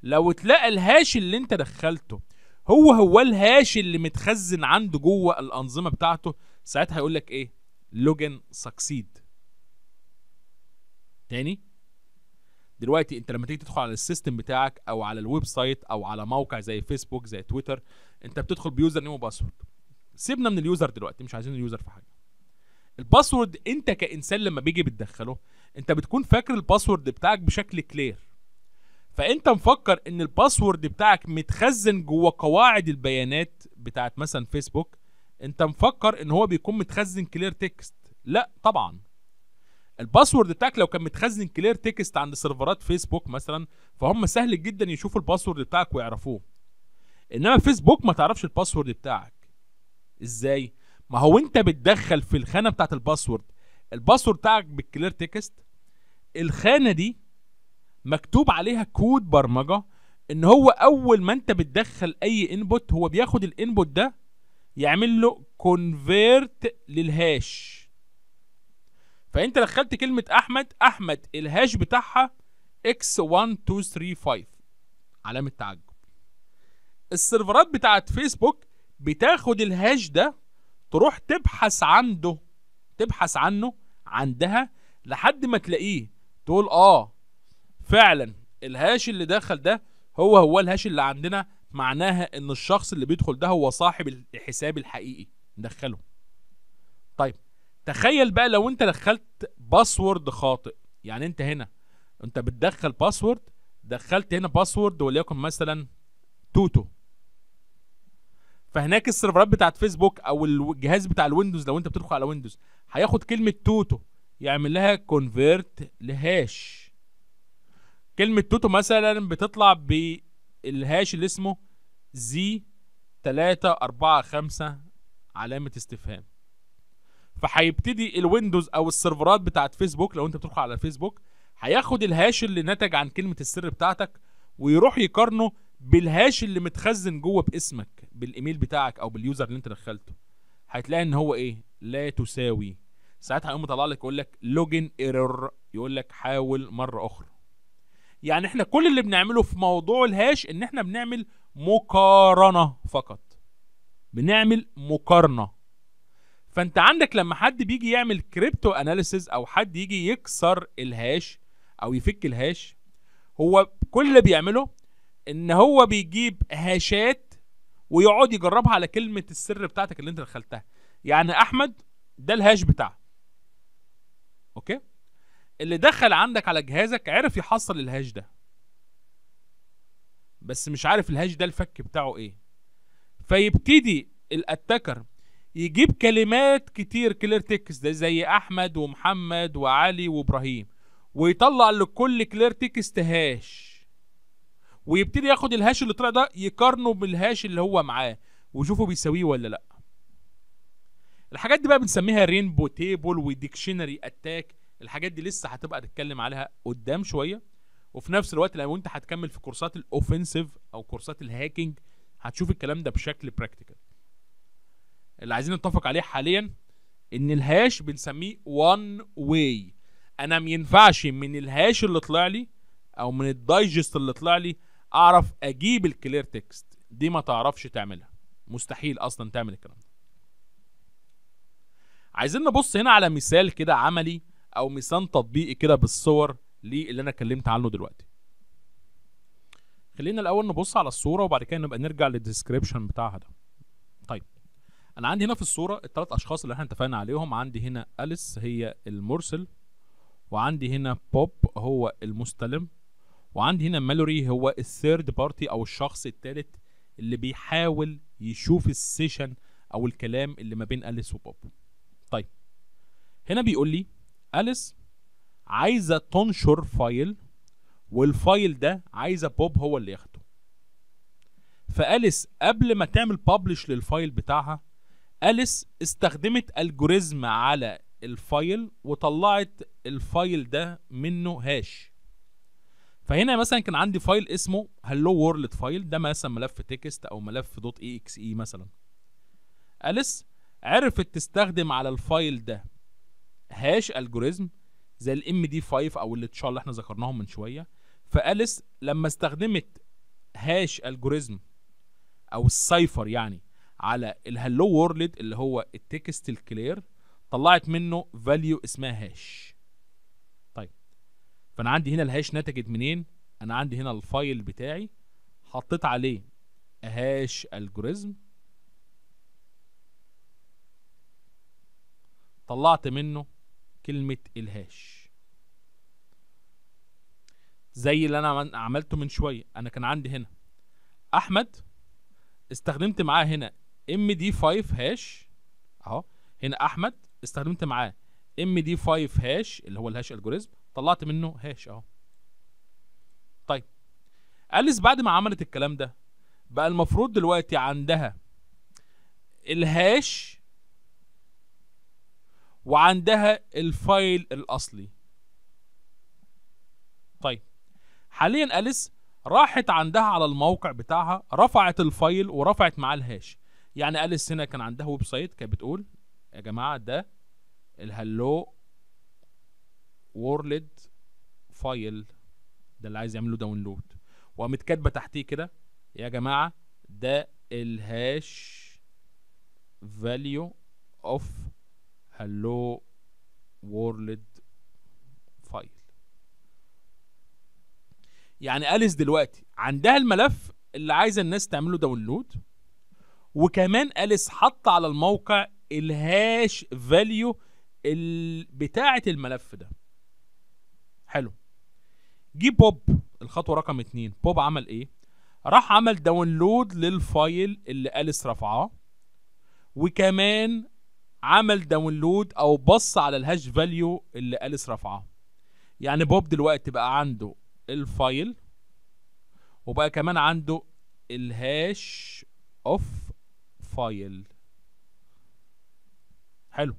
لو تلاقي الهاش اللي انت دخلته هو هو الهاش اللي متخزن عنده جوه الانظمه بتاعته ساعتها هيقول لك ايه لوجن سكسيد تاني دلوقتي انت لما تيجي تدخل على السيستم بتاعك او على الويب سايت او على موقع زي فيسبوك زي تويتر انت بتدخل بيوزر نيم وباسورد سيبنا من اليوزر دلوقتي مش عايزين اليوزر في حاجه الباسورد انت كانسان لما بيجي بتدخله انت بتكون فاكر الباسورد بتاعك بشكل كلير فانت مفكر ان الباسورد بتاعك متخزن جوه قواعد البيانات بتاعت مثلا فيسبوك انت مفكر ان هو بيكون متخزن كلير تكست لا طبعا الباسورد بتاعك لو كان متخزن كلير تكست عند سيرفرات فيسبوك مثلا فهم سهل جدا يشوفوا الباسورد بتاعك ويعرفوه انما فيسبوك ما تعرفش الباسورد بتاعك ازاي ما هو انت بتدخل في الخانه بتاعت الباسورد الباسورد بتاعك بالكلير تكست الخانه دي مكتوب عليها كود برمجه ان هو اول ما انت بتدخل اي انبوت هو بياخد الانبوت ده يعمل له كونفيرت للهاش فانت دخلت كلمه احمد احمد الهاش بتاعها x 1 2 3 5 علامه تعجب السيرفرات بتاعت فيسبوك بتاخد الهاش ده تروح تبحث عنده تبحث عنه عندها لحد ما تلاقيه تقول اه فعلا الهاش اللي دخل ده هو هو الهاش اللي عندنا معناها ان الشخص اللي بيدخل ده هو صاحب الحساب الحقيقي ندخله طيب تخيل بقى لو انت دخلت باسورد خاطئ يعني انت هنا انت بتدخل باسورد دخلت هنا باسورد وليكن مثلا توتو فهناك السيرفرات بتاعت فيسبوك او الجهاز بتاع الويندوز لو انت بتدخل على ويندوز هياخد كلمه توتو يعمل لها كونفيرت لهاش كلمه توتو مثلا بتطلع بالهاش اللي اسمه زي 3 4 5 علامه استفهام فهيبتدي الويندوز او السيرفرات بتاعت فيسبوك لو انت بتدخل على فيسبوك هياخد الهاش اللي نتج عن كلمه السر بتاعتك ويروح يقارنه بالهاش اللي متخزن جوه باسمك بالايميل بتاعك او باليوزر اللي انت دخلته هتلاقي ان هو ايه لا تساوي ساعتها هيقوم مطلع لك يقول لك لوجن ايرور يقول لك حاول مره اخرى يعني احنا كل اللي بنعمله في موضوع الهاش ان احنا بنعمل مقارنه فقط بنعمل مقارنه فانت عندك لما حد بيجي يعمل كريبتو اناليسز او حد يجي يكسر الهاش او يفك الهاش هو كل اللي بيعمله ان هو بيجيب هاشات ويقعد يجربها على كلمه السر بتاعتك اللي انت دخلتها يعني احمد ده الهاش بتاعه اوكي اللي دخل عندك على جهازك عرف يحصل الهاش ده بس مش عارف الهاش ده الفك بتاعه ايه فيبتدي الاتاكر يجيب كلمات كتير كلير تكست ده زي احمد ومحمد وعلي وابراهيم ويطلع لكل كلير تكست هاش ويبتدي ياخد الهاش اللي طلع ده يقارنه بالهاش اللي هو معاه ويشوفه بيساويه ولا لا الحاجات دي بقى بنسميها رينبو تيبل وديكشنري اتاك الحاجات دي لسه هتبقى تتكلم عليها قدام شويه وفي نفس الوقت لو انت هتكمل في كورسات الاوفنسيف او كورسات الهاكينج هتشوف الكلام ده بشكل براكتيكال اللي عايزين نتفق عليه حاليا ان الهاش بنسميه وان واي انا ما ينفعش من الهاش اللي طلع لي او من الدايجست اللي طلع لي اعرف اجيب الكلير تكست دي ما تعرفش تعملها مستحيل اصلا تعمل الكلام ده عايزين نبص هنا على مثال كده عملي او مثال تطبيقي كده بالصور للي انا اتكلمت عنه دلوقتي خلينا الاول نبص على الصوره وبعد كده نبقى نرجع للديسكريبشن بتاعها ده طيب انا عندي هنا في الصوره الثلاث اشخاص اللي احنا اتفقنا عليهم عندي هنا اليس هي المرسل وعندي هنا بوب هو المستلم وعندي هنا مالوري هو الثيرد بارتي او الشخص الثالث اللي بيحاول يشوف السيشن او الكلام اللي ما بين اليس وبوب طيب هنا بيقول لي اليس عايزه تنشر فايل والفايل ده عايزه بوب هو اللي ياخده فاليس قبل ما تعمل بابلش للفايل بتاعها اليس استخدمت الجوريزم على الفايل وطلعت الفايل ده منه هاش فهنا مثلا كان عندي فايل اسمه هلو وورلد فايل ده مثلا ملف تكست او ملف دوت اي اكس اي مثلا اليس عرفت تستخدم على الفايل ده هاش الجوريزم زي الام دي 5 او شاء اللي احنا ذكرناهم من شويه فاليس لما استخدمت هاش الجوريزم او السايفر يعني على الهلو وورلد اللي هو التكست الكلير طلعت منه فاليو اسمها هاش فانا عندي هنا الهاش نتجت منين انا عندي هنا الفايل بتاعي حطيت عليه هاش الجوريزم طلعت منه كلمة الهاش زي اللي انا عملته من شوية انا كان عندي هنا احمد استخدمت معاه هنا md 5 هاش اهو هنا احمد استخدمت معاه md 5 هاش اللي هو الهاش الجوريزم طلعت منه هاش اهو طيب أليس بعد ما عملت الكلام ده بقى المفروض دلوقتي عندها الهاش وعندها الفايل الأصلي طيب حاليا أليس راحت عندها على الموقع بتاعها رفعت الفايل ورفعت معاه الهاش يعني أليس هنا كان عندها ويب سايت كانت بتقول يا جماعة ده الهلو وورلد فايل ده اللي عايز يعمله داونلود وقامت كاتبه تحتيه كده يا جماعه ده الهاش فاليو اوف هلو وورلد فايل يعني اليس دلوقتي عندها الملف اللي عايزه الناس تعمله داونلود وكمان اليس حط على الموقع الهاش فاليو بتاعه الملف ده حلو جه بوب الخطوه رقم اتنين بوب عمل ايه راح عمل داونلود للفايل اللي اليس رفعاه وكمان عمل داونلود او بص على الهاش فاليو اللي اليس رفعاه يعني بوب دلوقتي بقى عنده الفايل وبقى كمان عنده الهاش اوف فايل حلو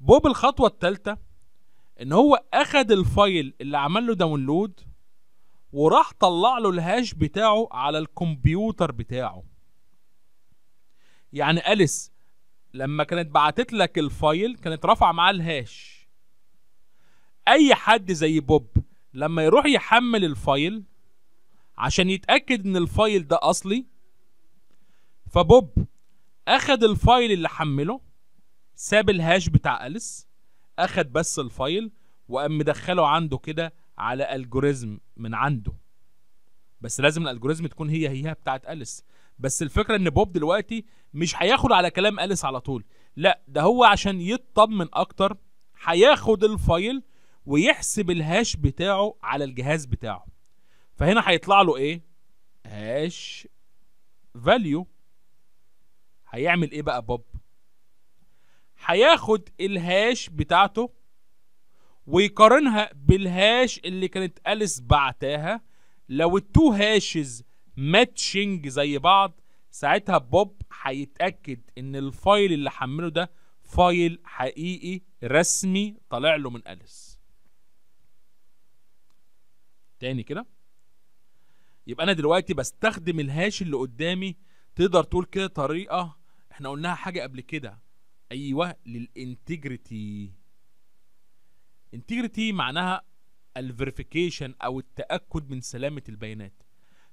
بوب الخطوة التالتة ان هو اخد الفايل اللي عمل له داونلود وراح طلع له الهاش بتاعه على الكمبيوتر بتاعه يعني اليس لما كانت بعتت لك الفايل كانت رافعه معاه الهاش اي حد زي بوب لما يروح يحمل الفايل عشان يتاكد ان الفايل ده اصلي فبوب اخد الفايل اللي حمله ساب الهاش بتاع اليس اخد بس الفايل وقام مدخله عنده كده على الجوريزم من عنده بس لازم الالجوريزم تكون هي هي بتاعت اليس بس الفكره ان بوب دلوقتي مش هياخد على كلام اليس على طول لا ده هو عشان يطمن اكتر هياخد الفايل ويحسب الهاش بتاعه على الجهاز بتاعه فهنا هيطلع له ايه هاش فاليو هيعمل ايه بقى بوب هياخد الهاش بتاعته ويقارنها بالهاش اللي كانت أليس بعتاها لو التو هاشز ماتشنج زي بعض ساعتها بوب هيتأكد إن الفايل اللي حمله ده فايل حقيقي رسمي طالع له من أليس تاني كده يبقى أنا دلوقتي بستخدم الهاش اللي قدامي تقدر تقول كده طريقة احنا قلناها حاجة قبل كده ايوه للانتجريتي انتجريتي معناها الفيريفيكيشن او التاكد من سلامه البيانات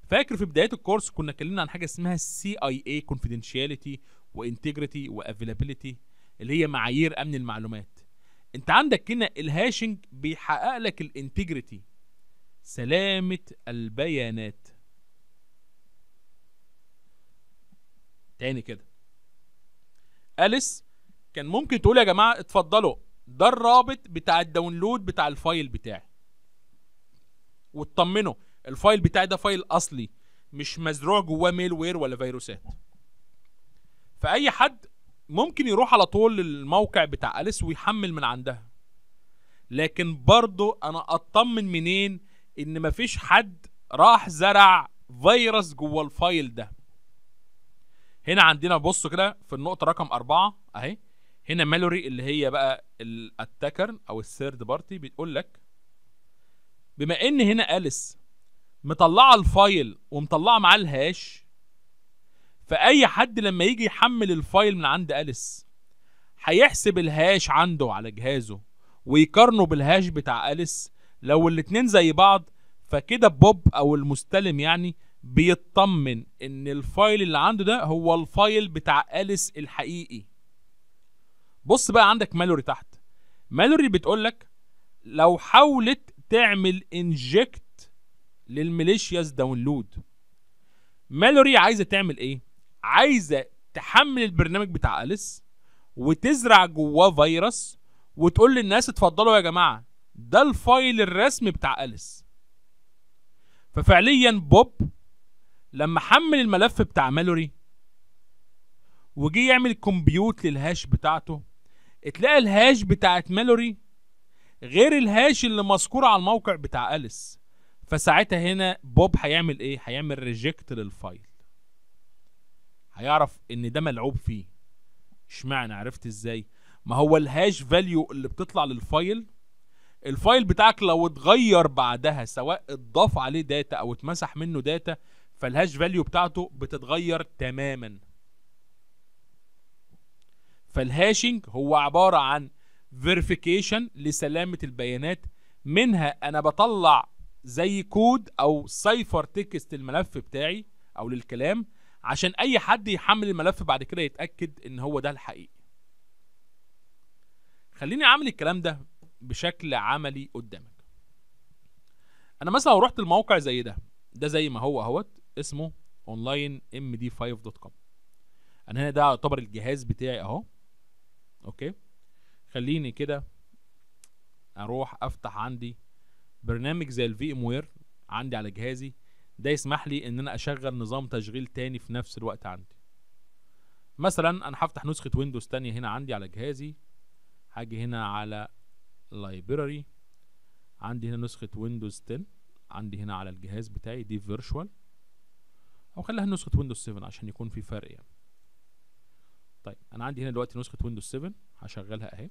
فاكر في بدايه الكورس كنا اتكلمنا عن حاجه اسمها السي اي اي كونفيدنشاليتي وانتجريتي وافيلابيليتي اللي هي معايير امن المعلومات انت عندك هنا الهاشنج بيحقق لك الانتجريتي سلامه البيانات تاني كده أليس كان ممكن تقول يا جماعه اتفضلوا ده الرابط بتاع الداونلود بتاع الفايل بتاعي واطمنوا الفايل بتاعي ده فايل اصلي مش مزروع جواه ميل وير ولا فيروسات فاي حد ممكن يروح على طول للموقع بتاع اليس ويحمل من عندها لكن برضو انا اطمن منين ان مفيش حد راح زرع فيروس جوه الفايل ده هنا عندنا بصوا كده في النقطة رقم أربعة أهي هنا مالوري اللي هي بقى الاتاكر او الثيرد بارتي بتقول لك بما ان هنا اليس مطلعه الفايل ومطلعه معاه الهاش فاي حد لما يجي يحمل الفايل من عند اليس هيحسب الهاش عنده على جهازه ويقارنه بالهاش بتاع اليس لو الاتنين زي بعض فكده بوب او المستلم يعني بيطمن ان الفايل اللي عنده ده هو الفايل بتاع اليس الحقيقي بص بقى عندك مالوري تحت مالوري بتقول لك لو حاولت تعمل انجكت للميليشياز داونلود مالوري عايزه تعمل ايه عايزه تحمل البرنامج بتاع اليس وتزرع جواه فيروس وتقول للناس اتفضلوا يا جماعه ده الفايل الرسمي بتاع اليس ففعليا بوب لما حمل الملف بتاع مالوري وجي يعمل كومبيوت للهاش بتاعته تلاقي الهاش بتاعت ميلوري غير الهاش اللي مذكور على الموقع بتاع أليس فساعتها هنا بوب هيعمل ايه هيعمل ريجكت للفايل هيعرف ان ده ملعوب فيه اشمعنى عرفت ازاي ما هو الهاش فاليو اللي بتطلع للفايل الفايل بتاعك لو اتغير بعدها سواء اتضاف عليه داتا او اتمسح منه داتا فالهاش فاليو بتاعته بتتغير تماما فالهاشنج هو عبارة عن فيريفيكيشن لسلامة البيانات منها انا بطلع زي كود او سايفر تكست الملف بتاعي او للكلام عشان اي حد يحمل الملف بعد كده يتاكد ان هو ده الحقيقي خليني اعمل الكلام ده بشكل عملي قدامك انا مثلا لو رحت الموقع زي ده ده زي ما هو اهوت اسمه md 5com انا هنا ده يعتبر الجهاز بتاعي اهو اوكي خليني كده اروح افتح عندي برنامج زي الفي ام وير عندي على جهازي ده يسمح لي ان انا اشغل نظام تشغيل تاني في نفس الوقت عندي مثلا انا هفتح نسخة ويندوز تانية هنا عندي على جهازي هاجي هنا على لايبراري عندي هنا نسخة ويندوز 10 عندي هنا على الجهاز بتاعي دي فيرشوال او خليها نسخة ويندوز 7 عشان يكون في فرق يعني طيب انا عندي هنا دلوقتي نسخه ويندوز 7 هشغلها اهي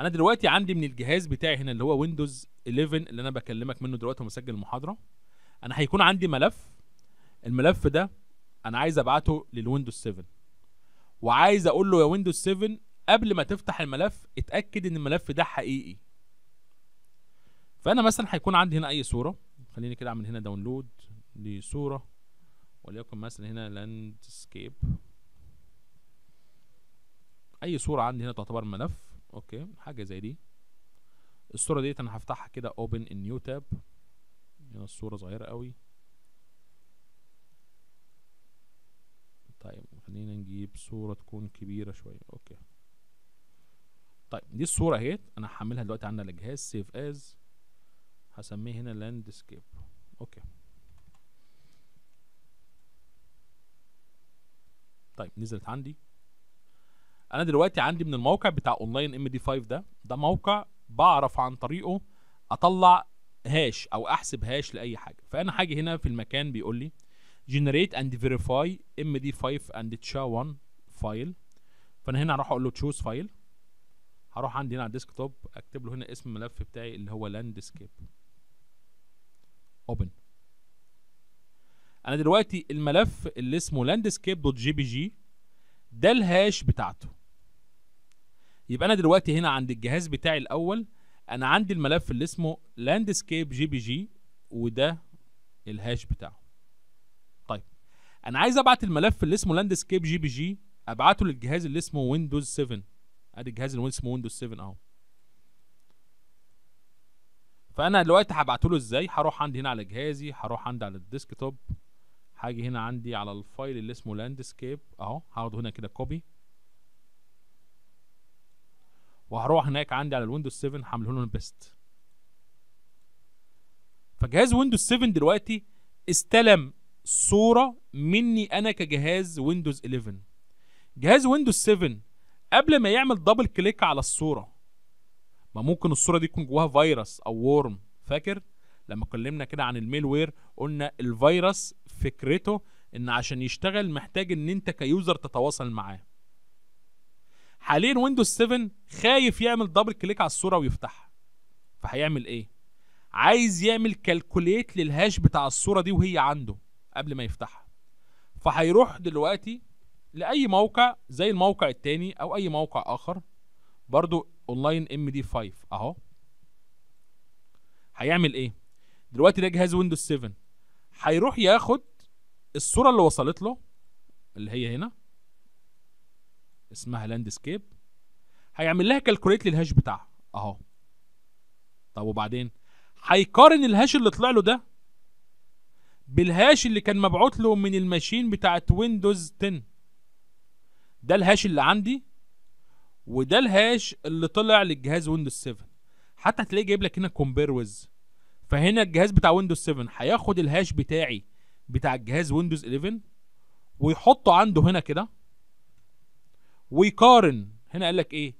انا دلوقتي عندي من الجهاز بتاعي هنا اللي هو ويندوز 11 اللي انا بكلمك منه دلوقتي ومسجل المحاضره انا هيكون عندي ملف الملف ده انا عايز ابعته للويندوز 7 وعايز اقول له يا ويندوز 7 قبل ما تفتح الملف اتاكد ان الملف ده حقيقي فانا مثلا هيكون عندي هنا اي صوره خليني كده اعمل هنا داونلود لصوره وليكن مثلا هنا لاندسكيب اي صورة عندي هنا تعتبر ملف اوكي حاجة زي دي الصورة ديت انا هفتحها كده open in new tab هنا الصورة صغيرة قوي طيب خلينا نجيب صورة تكون كبيرة شوية اوكي طيب دي الصورة اهيت انا هحملها دلوقتي عندنا الجهاز save as هسميه هنا لاندسكيب اوكي طيب نزلت عندي انا دلوقتي عندي من الموقع بتاع اونلاين ام دي 5 ده ده موقع بعرف عن طريقه اطلع هاش او احسب هاش لاي حاجه فانا حاجه هنا في المكان بيقول لي جنريت اند فيريفاي ام دي 5 اند تشا 1 فايل فانا هنا هروح اقول له تشوز فايل هروح عندي هنا على الديسك توب اكتب له هنا اسم الملف بتاعي اللي هو لاندسكيب اوبن انا دلوقتي الملف اللي اسمه لاندسكيب دوت جي بي جي ده الهاش بتاعته يبقى انا دلوقتي هنا عند الجهاز بتاعي الاول انا عندي الملف اللي اسمه لاندسكيب جي بي جي وده الهاش بتاعه طيب انا عايز ابعت الملف اللي اسمه لاندسكيب جي بي جي ابعته للجهاز اللي اسمه ويندوز 7 ادي الجهاز اللي اسمه ويندوز 7 اهو فانا دلوقتي هبعته له ازاي هروح عندي هنا على جهازي هروح عندي على الديسك توب هاجي هنا عندي على الفايل اللي اسمه لاندسكيب اهو هاخده هنا كده كوبي وهروح هناك عندي على الويندوز 7 هعمله لهم بيست فجهاز ويندوز 7 دلوقتي استلم صوره مني انا كجهاز ويندوز 11 جهاز ويندوز 7 قبل ما يعمل دبل كليك على الصوره ما ممكن الصوره دي يكون جواها فيروس او ورم فاكر لما اتكلمنا كده عن الميل وير قلنا الفيروس فكرته ان عشان يشتغل محتاج ان انت كيوزر تتواصل معاه حاليا ويندوز 7 خايف يعمل دبل كليك على الصوره ويفتحها فهيعمل ايه عايز يعمل كالكوليت للهاش بتاع الصوره دي وهي عنده قبل ما يفتحها فهيروح دلوقتي لاي موقع زي الموقع التاني او اي موقع اخر برضو اونلاين ام دي 5 اهو هيعمل ايه دلوقتي ده جهاز ويندوز 7 هيروح ياخد الصوره اللي وصلت له اللي هي هنا اسمها لاندسكيب هيعمل لها كالكوليت للهاش بتاعها اهو طب وبعدين هيقارن الهاش اللي طلع له ده بالهاش اللي كان مبعوت له من الماشين بتاعت ويندوز 10 ده الهاش اللي عندي وده الهاش اللي طلع للجهاز ويندوز 7 حتى هتلاقيه جايب لك هنا كومبير ويز فهنا الجهاز بتاع ويندوز 7 هياخد الهاش بتاعي بتاع الجهاز ويندوز 11 ويحطه عنده هنا كده ويقارن هنا قال لك ايه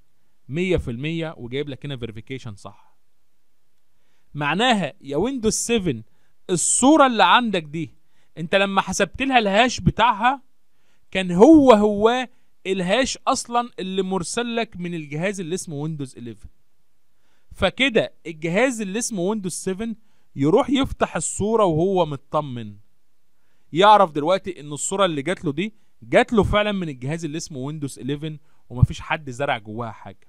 100% وجايب لك هنا فيريفيكيشن صح معناها يا ويندوز 7 الصوره اللي عندك دي انت لما حسبت لها الهاش بتاعها كان هو هو الهاش اصلا اللي مرسل لك من الجهاز اللي اسمه ويندوز 11 فكده الجهاز اللي اسمه ويندوز 7 يروح يفتح الصورة وهو مطمن يعرف دلوقتي ان الصورة اللي جات له دي جات له فعلا من الجهاز اللي اسمه ويندوز 11 ومفيش حد زرع جواها حاجة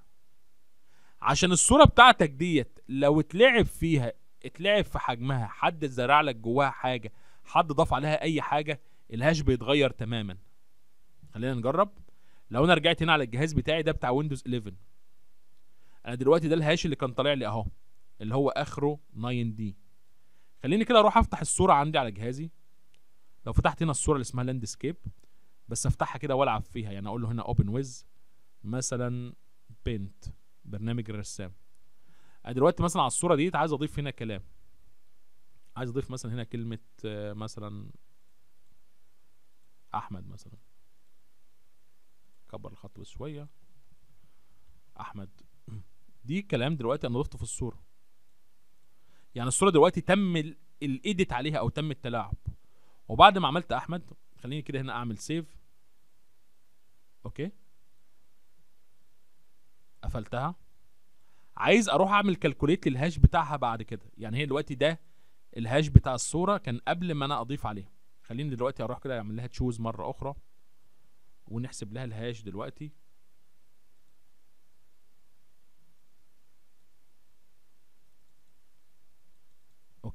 عشان الصورة بتاعتك ديت لو اتلعب فيها اتلعب في حجمها حد زرع لك جواها حاجة حد ضاف عليها اي حاجة الهاش بيتغير تماما خلينا نجرب لو انا رجعت هنا على الجهاز بتاعي ده بتاع ويندوز 11 انا دلوقتي ده الهاش اللي كان طالع لي اهو اللي هو اخره 9 دي خليني كده اروح افتح الصوره عندي على جهازي لو فتحت هنا الصوره اللي اسمها لاندسكيب بس افتحها كده والعب فيها يعني اقول له هنا اوبن ويز مثلا بنت برنامج الرسام انا دلوقتي مثلا على الصوره دي عايز اضيف هنا كلام عايز اضيف مثلا هنا كلمه آه، مثلا احمد مثلا كبر الخط بشويه احمد دي كلام دلوقتي انا ضفته في الصوره يعني الصوره دلوقتي تم الايديت عليها او تم التلاعب وبعد ما عملت احمد خليني كده هنا اعمل سيف اوكي قفلتها عايز اروح اعمل كالكوليت للهاش بتاعها بعد كده يعني هي دلوقتي ده الهاش بتاع الصوره كان قبل ما انا اضيف عليها خليني دلوقتي اروح كده اعمل لها تشوز مره اخرى ونحسب لها الهاش دلوقتي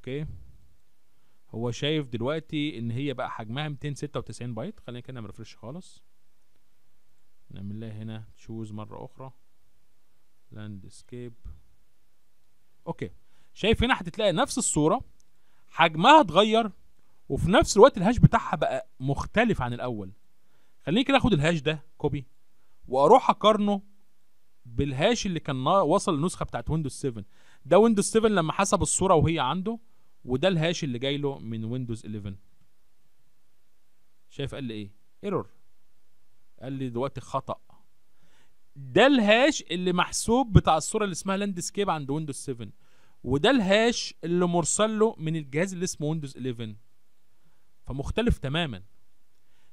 اوكي هو شايف دلوقتي ان هي بقى حجمها 296 بايت خلينا كده نعمل خالص نعمل لها هنا تشوز مره اخرى لاند سكيب اوكي شايف هنا هتلاقي نفس الصوره حجمها اتغير وفي نفس الوقت الهاش بتاعها بقى مختلف عن الاول خليني كده اخد الهاش ده كوبي واروح اقارنه بالهاش اللي كان وصل النسخة بتاعت ويندوز 7 ده ويندوز 7 لما حسب الصوره وهي عنده وده الهاش اللي جاي له من ويندوز 11 شايف قال لي ايه ايرور قال لي دلوقتي خطا ده الهاش اللي محسوب بتاع الصوره اللي اسمها لاندسكيب عند ويندوز 7 وده الهاش اللي مرسل له من الجهاز اللي اسمه ويندوز 11 فمختلف تماما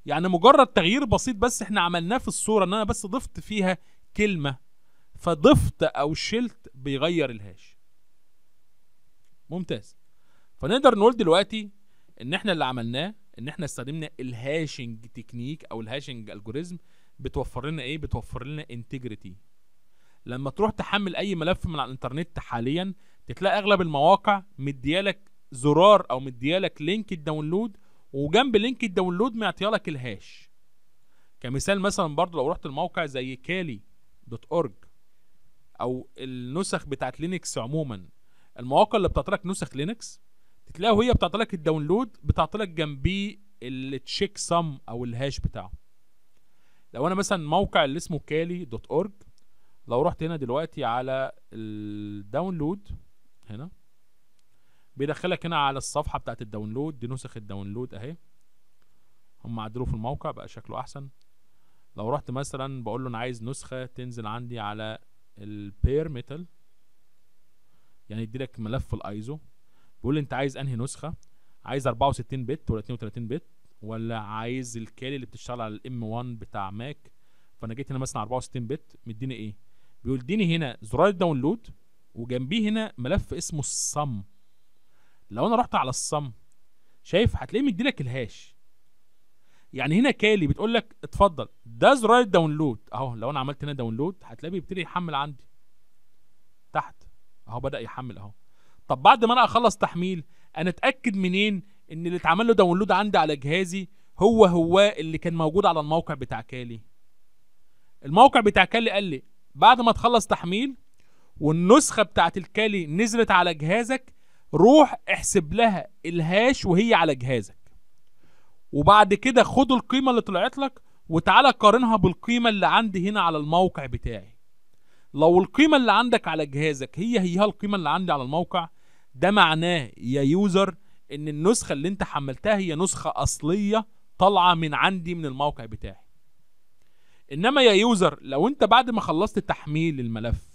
يعني مجرد تغيير بسيط بس احنا عملناه في الصوره ان انا بس ضفت فيها كلمه فضفت او شلت بيغير الهاش ممتاز فنقدر نقول دلوقتي ان احنا اللي عملناه ان احنا استخدمنا الهاشنج تكنيك او الهاشنج الجوريزم بتوفر لنا ايه بتوفر لنا انتجريتي لما تروح تحمل اي ملف من على الانترنت حاليا تلاقي اغلب المواقع مديالك زرار او مديالك لينك الداونلود وجنب لينك الداونلود معطيالك الهاش كمثال مثلا برضو لو رحت الموقع زي كالي دوت اورج او النسخ بتاعت لينكس عموما المواقع اللي بتعطيلك نسخ لينكس تلاقي وهي بتعطي لك الداونلود بتعطي لك جنبيه التشيك سم او الهاش بتاعه لو انا مثلا موقع اللي اسمه كالي دوت اورج لو رحت هنا دلوقتي على الداونلود هنا بيدخلك هنا على الصفحه بتاعت الداونلود دي نسخ الداونلود اهي هم عدلوه في الموقع بقى شكله احسن لو رحت مثلا بقول له انا عايز نسخه تنزل عندي على البير ميتال يعني يديلك ملف الايزو بيقول لي انت عايز انهي نسخه عايز 64 بت ولا 32 بت ولا عايز الكالي اللي بتشتغل على الام 1 بتاع ماك فانا جيت هنا مثلا 64 بت مديني ايه بيقول اديني هنا زرار الداونلود وجنبيه هنا ملف اسمه الصم لو انا رحت على الصم شايف هتلاقيه مديلك الهاش يعني هنا كالي بتقول لك اتفضل ده زرار الداونلود اهو لو انا عملت هنا داونلود هتلاقيه بيبتدي يحمل عندي تحت اهو بدا يحمل اهو طب بعد ما انا اخلص تحميل انا اتاكد منين ان اللي اتعمل له داونلود عندي على جهازي هو هو اللي كان موجود على الموقع بتاع كالي الموقع بتاع كالي قال لي بعد ما تخلص تحميل والنسخة بتاعت الكالي نزلت على جهازك روح احسب لها الهاش وهي على جهازك وبعد كده خد القيمة اللي طلعت لك وتعالى قارنها بالقيمة اللي عندي هنا على الموقع بتاعي لو القيمة اللي عندك على جهازك هي هي القيمة اللي عندي على الموقع ده معناه يا يوزر ان النسخه اللي انت حملتها هي نسخه اصليه طالعه من عندي من الموقع بتاعي انما يا يوزر لو انت بعد ما خلصت تحميل الملف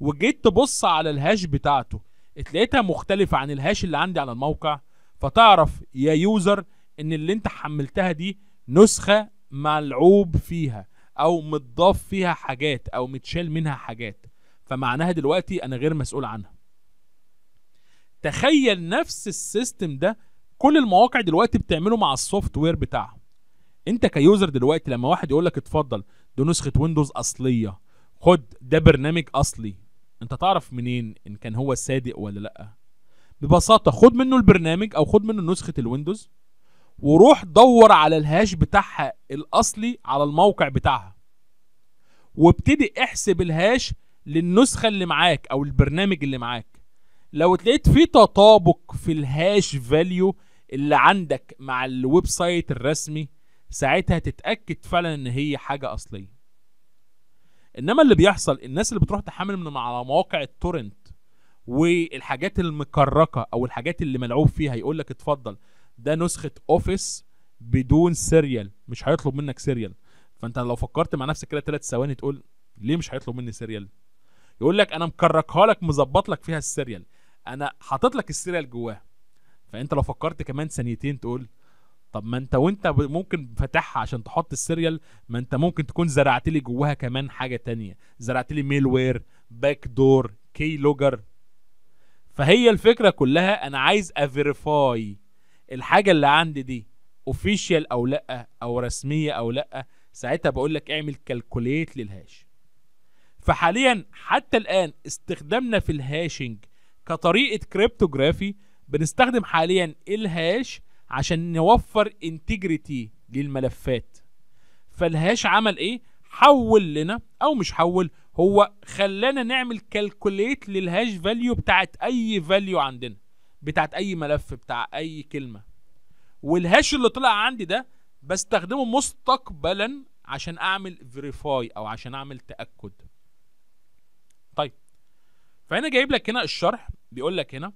وجيت تبص على الهاش بتاعته اتلاقيتها مختلفه عن الهاش اللي عندي على الموقع فتعرف يا يوزر ان اللي انت حملتها دي نسخه ملعوب فيها او متضاف فيها حاجات او متشال منها حاجات فمعناها دلوقتي انا غير مسؤول عنها تخيل نفس السيستم ده كل المواقع دلوقتي بتعمله مع السوفت وير بتاعها انت كيوزر دلوقتي لما واحد يقول لك اتفضل ده نسخه ويندوز اصليه خد ده برنامج اصلي انت تعرف منين ان كان هو صادق ولا لا ببساطه خد منه البرنامج او خد منه نسخه الويندوز وروح دور على الهاش بتاعها الاصلي على الموقع بتاعها وابتدي احسب الهاش للنسخه اللي معاك او البرنامج اللي معاك لو تلاقيت في تطابق في الهاش فاليو اللي عندك مع الويب سايت الرسمي ساعتها تتاكد فعلا ان هي حاجه اصليه انما اللي بيحصل الناس اللي بتروح تحمل من على مواقع التورنت والحاجات المكركه او الحاجات اللي ملعوب فيها يقول لك اتفضل ده نسخه اوفيس بدون سيريال مش هيطلب منك سيريال فانت لو فكرت مع نفسك كده ثلاث ثواني تقول ليه مش هيطلب مني سيريال يقول لك انا مكركها لك مظبط لك فيها السيريال انا حاطط لك السيريال جواها فانت لو فكرت كمان ثانيتين تقول طب ما انت وانت ممكن فاتحها عشان تحط السيريال ما انت ممكن تكون زرعت لي جواها كمان حاجه تانية زرعت لي ميل وير باك دور كي لوجر فهي الفكره كلها انا عايز افيريفاي الحاجه اللي عندي دي اوفيشال او لا او رسميه او لا ساعتها بقول لك اعمل كالكوليت للهاش فحاليا حتى الان استخدامنا في الهاشنج كطريقه كريبتوغرافي بنستخدم حاليا الهاش عشان نوفر انتجريتي للملفات فالهاش عمل ايه حول لنا او مش حول هو خلانا نعمل كالكوليت للهاش فاليو بتاعت اي فاليو عندنا بتاعت اي ملف بتاع اي كلمه والهاش اللي طلع عندي ده بستخدمه مستقبلا عشان اعمل فيريفاي او عشان اعمل تاكد طيب فهنا جايب لك هنا الشرح بيقول لك هنا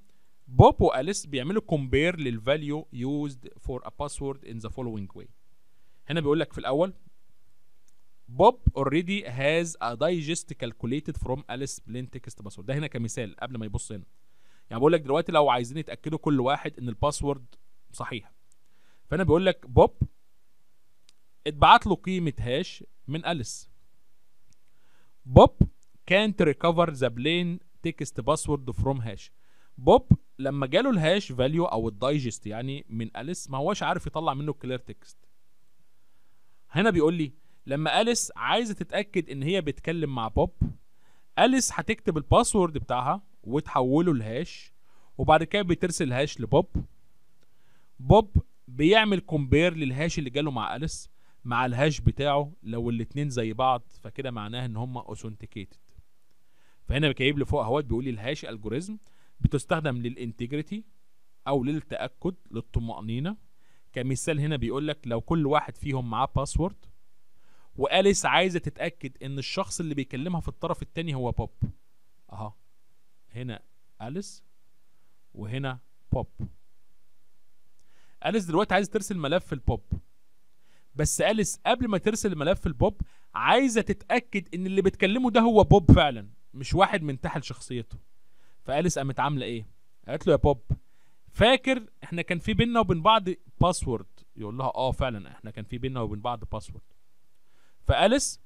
بوب واليس بيعملوا كومبير للفاليو يوزد فور ا باسورد ان ذا فولوينج واي هنا بيقول لك في الاول بوب اوريدي هاز ا دايجست كالكوليتد فروم اليس بلين تكست باسورد ده هنا كمثال قبل ما يبص هنا يعني بقول لك دلوقتي لو عايزين يتاكدوا كل واحد ان الباسورد صحيح فانا بيقول لك بوب اتبعت له قيمه هاش من أليس بوب كانت ريكفر ذا بلين تكست باسورد فروم هاش بوب لما جاله الهاش فاليو او الدايجست يعني من اليس ما هوش عارف يطلع منه الكلير تكست هنا بيقول لي لما اليس عايزه تتاكد ان هي بتتكلم مع بوب اليس هتكتب الباسورد بتاعها وتحوله لهاش وبعد كده بترسل الهاش لبوب بوب بيعمل كومبير للهاش اللي جاله مع اليس مع الهاش بتاعه لو الاتنين زي بعض فكده معناه ان هما اوثنتيكيتد فهنا جايب لي فوق اهوت بيقول لي الهاش الجوريزم بتستخدم للانتجريتي او للتاكد للطمانينه كمثال هنا بيقول لك لو كل واحد فيهم معاه باسورد واليس عايزه تتاكد ان الشخص اللي بيكلمها في الطرف الثاني هو بوب اهو هنا اليس وهنا بوب اليس دلوقتي عايزه ترسل ملف لبوب بس اليس قبل ما ترسل الملف لبوب عايزه تتاكد ان اللي بتكلمه ده هو بوب فعلا مش واحد من تحت شخصيته فاليس قامت عامله ايه قالت له يا بوب فاكر احنا كان في بينا وبين بعض باسورد يقول لها اه فعلا احنا كان في بينا وبين بعض باسورد فاليس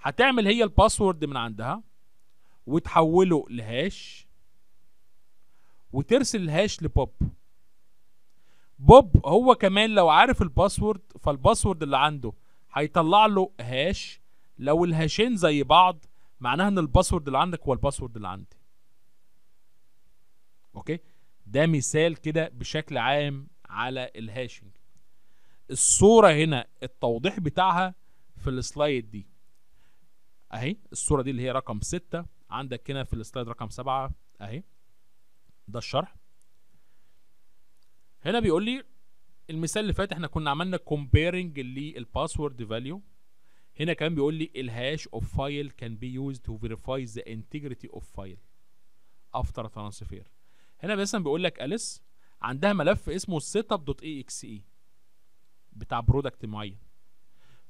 هتعمل هي الباسورد من عندها وتحوله لهاش وترسل الهاش لبوب بوب هو كمان لو عارف الباسورد فالباسورد اللي عنده هيطلع له هاش لو الهاشين زي بعض معناها ان الباسورد اللي عندك هو الباسورد اللي عندي اوكي ده مثال كده بشكل عام على الهاشنج الصوره هنا التوضيح بتاعها في السلايد دي اهي الصوره دي اللي هي رقم 6 عندك هنا في السلايد رقم 7 اهي ده الشرح هنا بيقول لي المثال اللي فات احنا كنا عملنا كومبيرنج للباسورد فاليو هنا كمان بيقول لي الهاش اوف فايل كان بي يوز تو فيريفاي ذا انتجريتي اوف فايل افتر ترانسفير هنا مثلا بيقول لك اليس عندها ملف اسمه سيت اب دوت اي اكس اي بتاع برودكت معين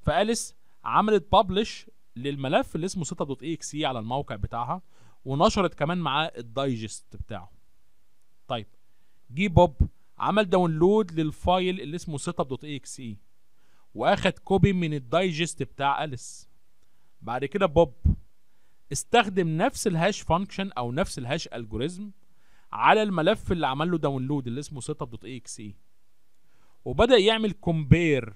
فاليس عملت ببلش للملف اللي اسمه سيت اب دوت اي اكس اي على الموقع بتاعها ونشرت كمان معاه الدايجست بتاعه طيب جي بوب عمل داونلود للفايل اللي اسمه سيت اب دوت اي اكس اي واخد كوبي من الدايجست بتاع أليس بعد كده بوب استخدم نفس الهاش فانكشن او نفس الهاش الجوريزم على الملف اللي عمل له داونلود اللي اسمه سيت اب دوت اي اكس اي وبدا يعمل كومبير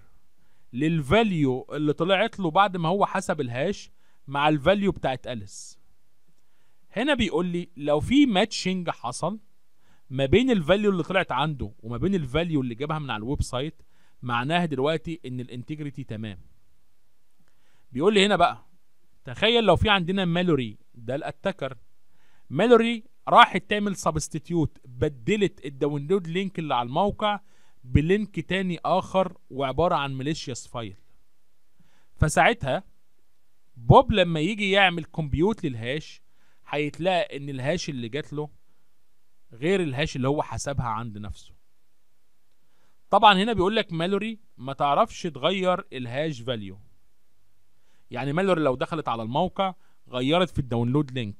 للفاليو اللي طلعت له بعد ما هو حسب الهاش مع الفاليو بتاعت أليس هنا بيقول لي لو في ماتشنج حصل ما بين الفاليو اللي طلعت عنده وما بين الفاليو اللي جابها من على الويب سايت معناها دلوقتي ان الانتجريتي تمام بيقول لي هنا بقى تخيل لو في عندنا مالوري ده الاتاكر مالوري راحت تعمل سبستيتيوت بدلت الداونلود لينك اللي على الموقع بلينك تاني اخر وعباره عن ماليشيس فايل فساعتها بوب لما يجي يعمل كومبيوت للهاش هيتلاقي ان الهاش اللي جات له غير الهاش اللي هو حسبها عند نفسه طبعا هنا بيقول لك مالوري ما تعرفش تغير الهاش فاليو يعني مالوري لو دخلت على الموقع غيرت في الداونلود لينك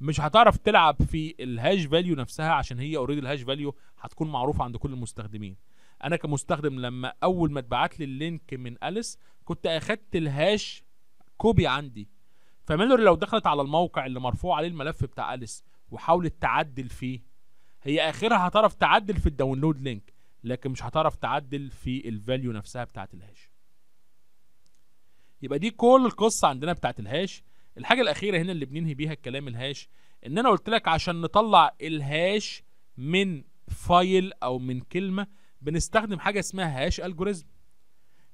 مش هتعرف تلعب في الهاش فاليو نفسها عشان هي اوريدي الهاش فاليو هتكون معروفه عند كل المستخدمين انا كمستخدم لما اول ما اتبعت لي اللينك من اليس كنت اخدت الهاش كوبي عندي فمالوري لو دخلت على الموقع اللي مرفوع عليه الملف بتاع اليس وحاولت تعدل فيه هي اخرها هتعرف تعدل في الداونلود لينك لكن مش هتعرف تعدل في الفاليو نفسها بتاعت الهاش يبقى دي كل القصه عندنا بتاعت الهاش الحاجه الاخيره هنا اللي بننهي بيها الكلام الهاش ان انا قلت لك عشان نطلع الهاش من فايل او من كلمه بنستخدم حاجه اسمها هاش الجوريزم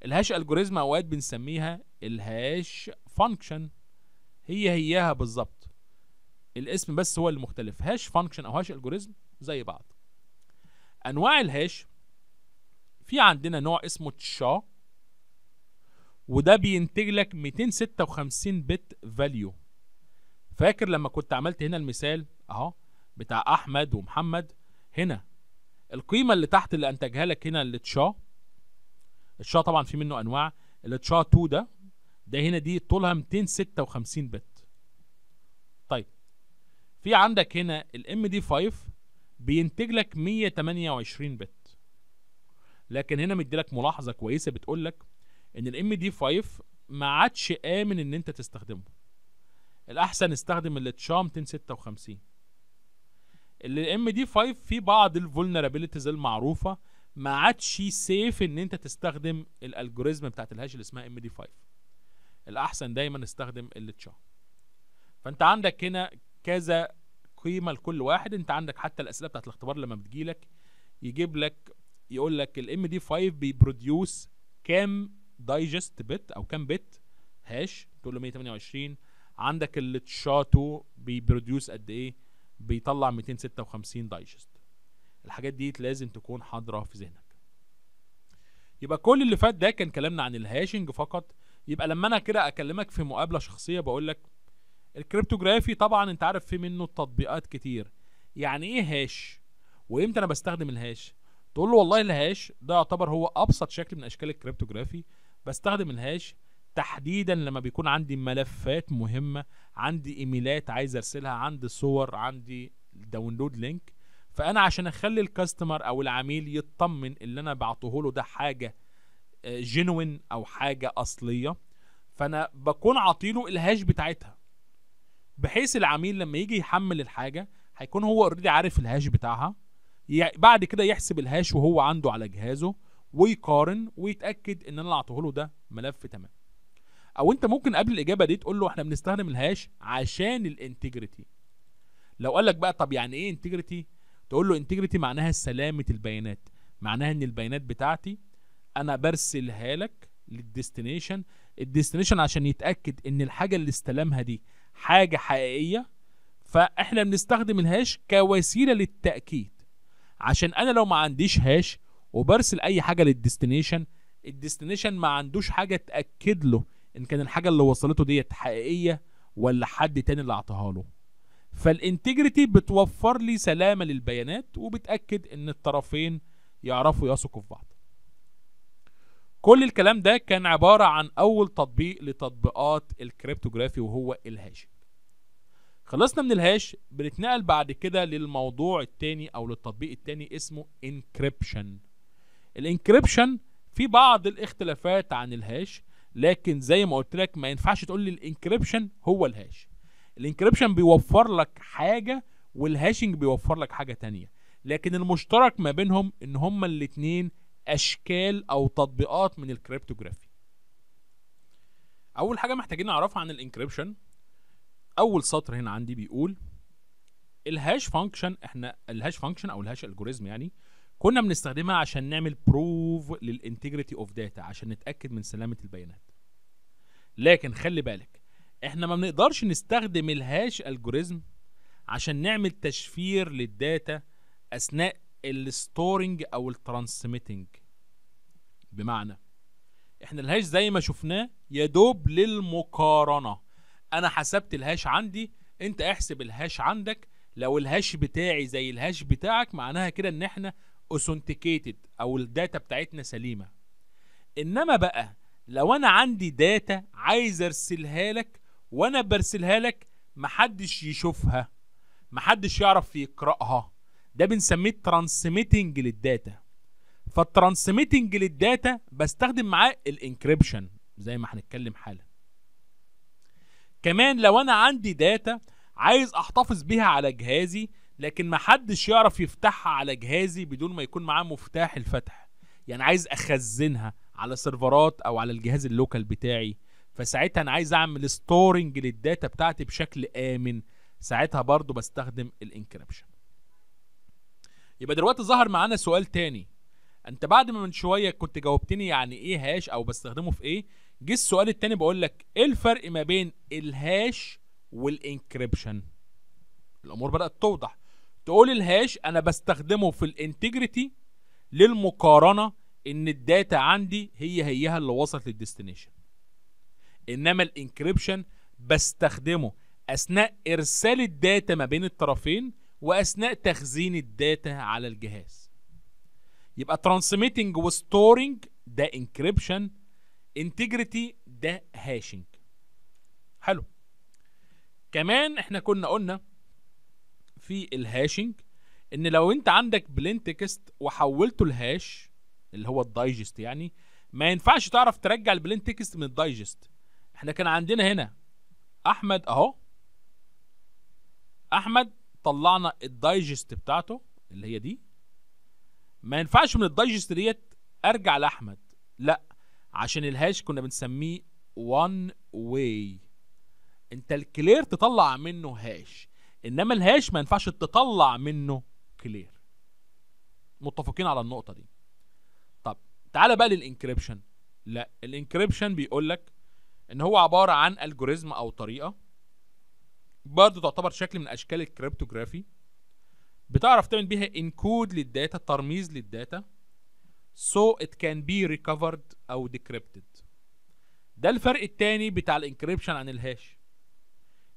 الهاش الجوريزم اوقات بنسميها الهاش فانكشن هي هياها بالظبط الاسم بس هو اللي مختلف هاش فانكشن او هاش الجوريزم زي بعض انواع الهاش في عندنا نوع اسمه تشا وده بينتج لك 256 بت فاليو فاكر لما كنت عملت هنا المثال اهو بتاع احمد ومحمد هنا القيمه اللي تحت اللي انتجها لك هنا التشا التشا طبعا في منه انواع التشا 2 ده ده هنا دي طولها 256 بت طيب في عندك هنا الام دي 5 بينتج لك 128 بت لكن هنا مديلك ملاحظه كويسه بتقول لك ان الام دي 5 ما عادش امن ان انت تستخدمه الاحسن استخدم التشام 256 اللي ام دي 5 في بعض الفولنربيلتيز المعروفه ما عادش سيف ان انت تستخدم الالجوريزم بتاعت الهاش اللي اسمها ام دي 5 الاحسن دايما استخدم التشام فانت عندك هنا كذا قيمه لكل واحد انت عندك حتى الاسئله بتاعت الاختبار لما بتجيلك يجيب لك يقول لك الام دي 5 بيبروديوس كام دايجست بت او كام بت هاش تقول له 128 عندك التشاتو بيبروديوس قد ايه بيطلع 256 دايجست الحاجات دي لازم تكون حاضره في ذهنك يبقى كل اللي فات ده كان كلامنا عن الهاشنج فقط يبقى لما انا كده اكلمك في مقابله شخصيه بقول لك الكريبتوغرافي طبعا انت عارف في منه تطبيقات كتير يعني ايه هاش وامتى انا بستخدم الهاش تقول له والله الهاش ده يعتبر هو ابسط شكل من اشكال الكريبتوغرافي بستخدم الهاش تحديدا لما بيكون عندي ملفات مهمه عندي ايميلات عايز ارسلها عندي صور عندي داونلود لينك فانا عشان اخلي الكاستمر او العميل يطمن اللي انا بعته له ده حاجه جينوين آه، او حاجه اصليه فانا بكون عاطيله الهاش بتاعتها بحيث العميل لما يجي يحمل الحاجه هيكون هو اوريدي عارف الهاش بتاعها بعد كده يحسب الهاش وهو عنده على جهازه ويقارن ويتاكد ان انا اللي له ده ملف تمام او انت ممكن قبل الاجابه دي تقول له احنا بنستخدم الهاش عشان الانتجريتي لو قال لك بقى طب يعني ايه انتجريتي تقول له انتجريتي معناها سلامه البيانات معناها ان البيانات بتاعتي انا برسلها لك للديستنيشن الديستنيشن عشان يتاكد ان الحاجه اللي استلمها دي حاجه حقيقيه فاحنا بنستخدم الهاش كوسيله للتاكيد عشان انا لو ما عنديش هاش وبرسل اي حاجه للديستنيشن الديستنيشن ما عندوش حاجه تاكد له ان كان الحاجه اللي وصلته ديت حقيقيه ولا حد تاني اللي اعطاها له فالانتجريتي بتوفر لي سلامه للبيانات وبتاكد ان الطرفين يعرفوا يثقوا في بعض كل الكلام ده كان عباره عن اول تطبيق لتطبيقات الكريبتوغرافي وهو الهاش خلصنا من الهاش بنتنقل بعد كده للموضوع التاني او للتطبيق التاني اسمه انكريبشن الانكريبشن في بعض الاختلافات عن الهاش لكن زي ما قلت لك ما ينفعش تقول لي الانكريبشن هو الهاش الانكريبشن بيوفر لك حاجه والهاشنج بيوفر لك حاجه تانية لكن المشترك ما بينهم ان هما الاتنين اشكال او تطبيقات من الكريبتوغرافي اول حاجه محتاجين نعرفها عن الانكريبشن اول سطر هنا عندي بيقول الهاش فانكشن احنا الهاش فانكشن او الهاش الجوريزم يعني كنا بنستخدمها عشان نعمل بروف للانتجريتي اوف داتا عشان نتاكد من سلامه البيانات لكن خلي بالك احنا ما بنقدرش نستخدم الهاش الجوريزم عشان نعمل تشفير للداتا اثناء الستورنج او الترانسميتنج بمعنى احنا الهاش زي ما شفناه يدوب للمقارنه انا حسبت الهاش عندي انت احسب الهاش عندك لو الهاش بتاعي زي الهاش بتاعك معناها كده ان احنا اوثنتيكيتد او الداتا بتاعتنا سليمه انما بقى لو انا عندي داتا عايز ارسلها لك وانا برسلها لك محدش يشوفها محدش يعرف يقراها ده بنسميه ترانسميتنج للداتا فالترانسميتنج للداتا بستخدم معاه الانكريبشن زي ما هنتكلم حالا كمان لو انا عندي داتا عايز احتفظ بيها على جهازي لكن محدش يعرف يفتحها على جهازي بدون ما يكون معاه مفتاح الفتح يعني عايز اخزنها على سيرفرات او على الجهاز اللوكال بتاعي فساعتها انا عايز اعمل ستورنج للداتا بتاعتي بشكل امن ساعتها برضو بستخدم الانكريبشن يبقى دلوقتي ظهر معانا سؤال تاني انت بعد ما من شويه كنت جاوبتني يعني ايه هاش او بستخدمه في ايه جه السؤال التاني بقول لك ايه الفرق ما بين الهاش والانكريبشن الامور بدات توضح تقول الهاش انا بستخدمه في الانتجريتي للمقارنه ان الداتا عندي هي هيها اللي وصلت للديستنيشن انما الانكريبشن بستخدمه اثناء ارسال الداتا ما بين الطرفين واثناء تخزين الداتا على الجهاز يبقى ترانسميتنج وستورنج ده انكريبشن انتجريتي ده هاشنج حلو كمان احنا كنا قلنا في الهاشنج ان لو انت عندك بلين تكست وحولته لهاش اللي هو الدايجست يعني ما ينفعش تعرف ترجع البلين تكست من الدايجست احنا كان عندنا هنا احمد اهو احمد طلعنا الدايجست بتاعته اللي هي دي ما ينفعش من الدايجست ديت ارجع لاحمد لا عشان الهاش كنا بنسميه وان واي انت الكلير تطلع منه هاش انما الهاش ما ينفعش تطلع منه كلير متفقين على النقطه دي طب تعالى بقى للانكريبشن لا الانكريبشن بيقول لك ان هو عباره عن الجوريزم او طريقه برضه تعتبر شكل من اشكال الكريبتوغرافي بتعرف تعمل بيها انكود للداتا ترميز للداتا so it can be recovered أو decrypted ده الفرق التاني بتاع الانكريبشن عن الهاش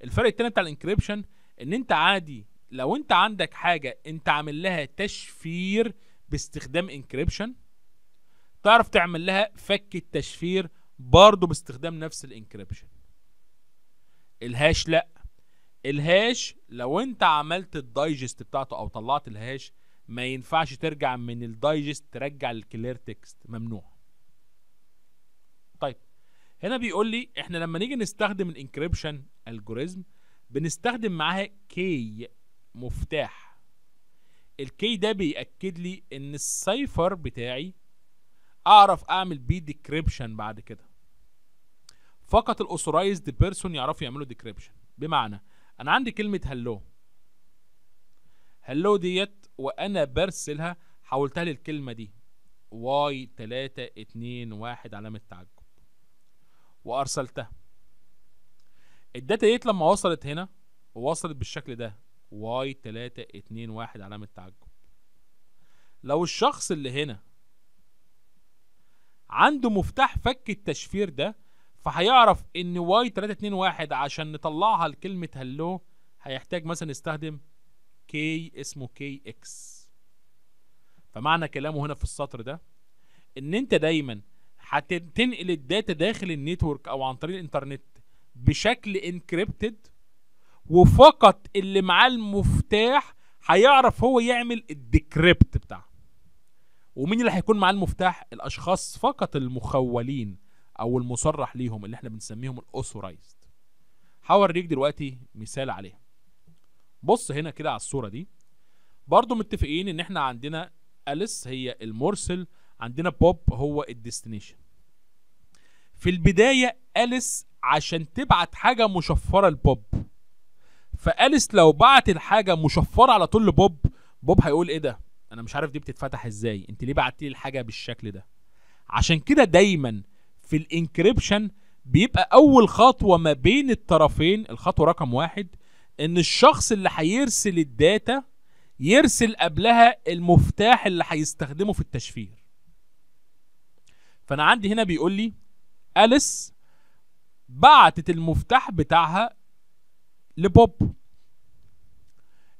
الفرق التاني بتاع الانكريبشن ان انت عادي لو انت عندك حاجة انت عامل لها تشفير باستخدام انكريبشن تعرف تعمل لها فك التشفير برضو باستخدام نفس الانكريبشن الهاش لا الهاش لو انت عملت الدايجست بتاعته او طلعت الهاش ما ينفعش ترجع من الدايجست ترجع الكلير تكست ممنوع طيب هنا بيقول لي احنا لما نيجي نستخدم الانكريبشن الجوريزم بنستخدم معاها كي مفتاح الكي ده بيأكد لي ان السايفر بتاعي اعرف اعمل بيه ديكريبشن بعد كده فقط الاوثورايزد بيرسون يعرفوا يعملوا ديكريبشن بمعنى انا عندي كلمه هلو هلو ديت وانا برسلها حولتها للكلمه دي واي 3 2 1 علامه تعجب وارسلتها الداتا ديت لما وصلت هنا وصلت بالشكل ده واي 3 2 1 علامه تعجب لو الشخص اللي هنا عنده مفتاح فك التشفير ده فهيعرف ان واي 3 2 1 عشان نطلعها لكلمه هلو هيحتاج مثلا يستخدم كي اسمه كي اكس فمعنى كلامه هنا في السطر ده ان انت دايما هتنقل الداتا داخل النيتورك او عن طريق الانترنت بشكل انكريبتد وفقط اللي معاه المفتاح هيعرف هو يعمل الديكريبت بتاعها ومين اللي هيكون معاه المفتاح الاشخاص فقط المخولين او المصرح ليهم اللي احنا بنسميهم الاوثورايزد هوريك دلوقتي مثال عليها بص هنا كده على الصورة دي برضو متفقين ان احنا عندنا أليس هي المرسل عندنا بوب هو الديستنيشن في البداية أليس عشان تبعت حاجة مشفرة لبوب فأليس لو بعت الحاجة مشفرة على طول لبوب بوب هيقول ايه ده انا مش عارف دي بتتفتح ازاي انت ليه بعت لي الحاجة بالشكل ده عشان كده دايما في الانكريبشن بيبقى اول خطوة ما بين الطرفين الخطوة رقم واحد ان الشخص اللي هيرسل الداتا يرسل قبلها المفتاح اللي هيستخدمه في التشفير فانا عندي هنا بيقول لي اليس بعتت المفتاح بتاعها لبوب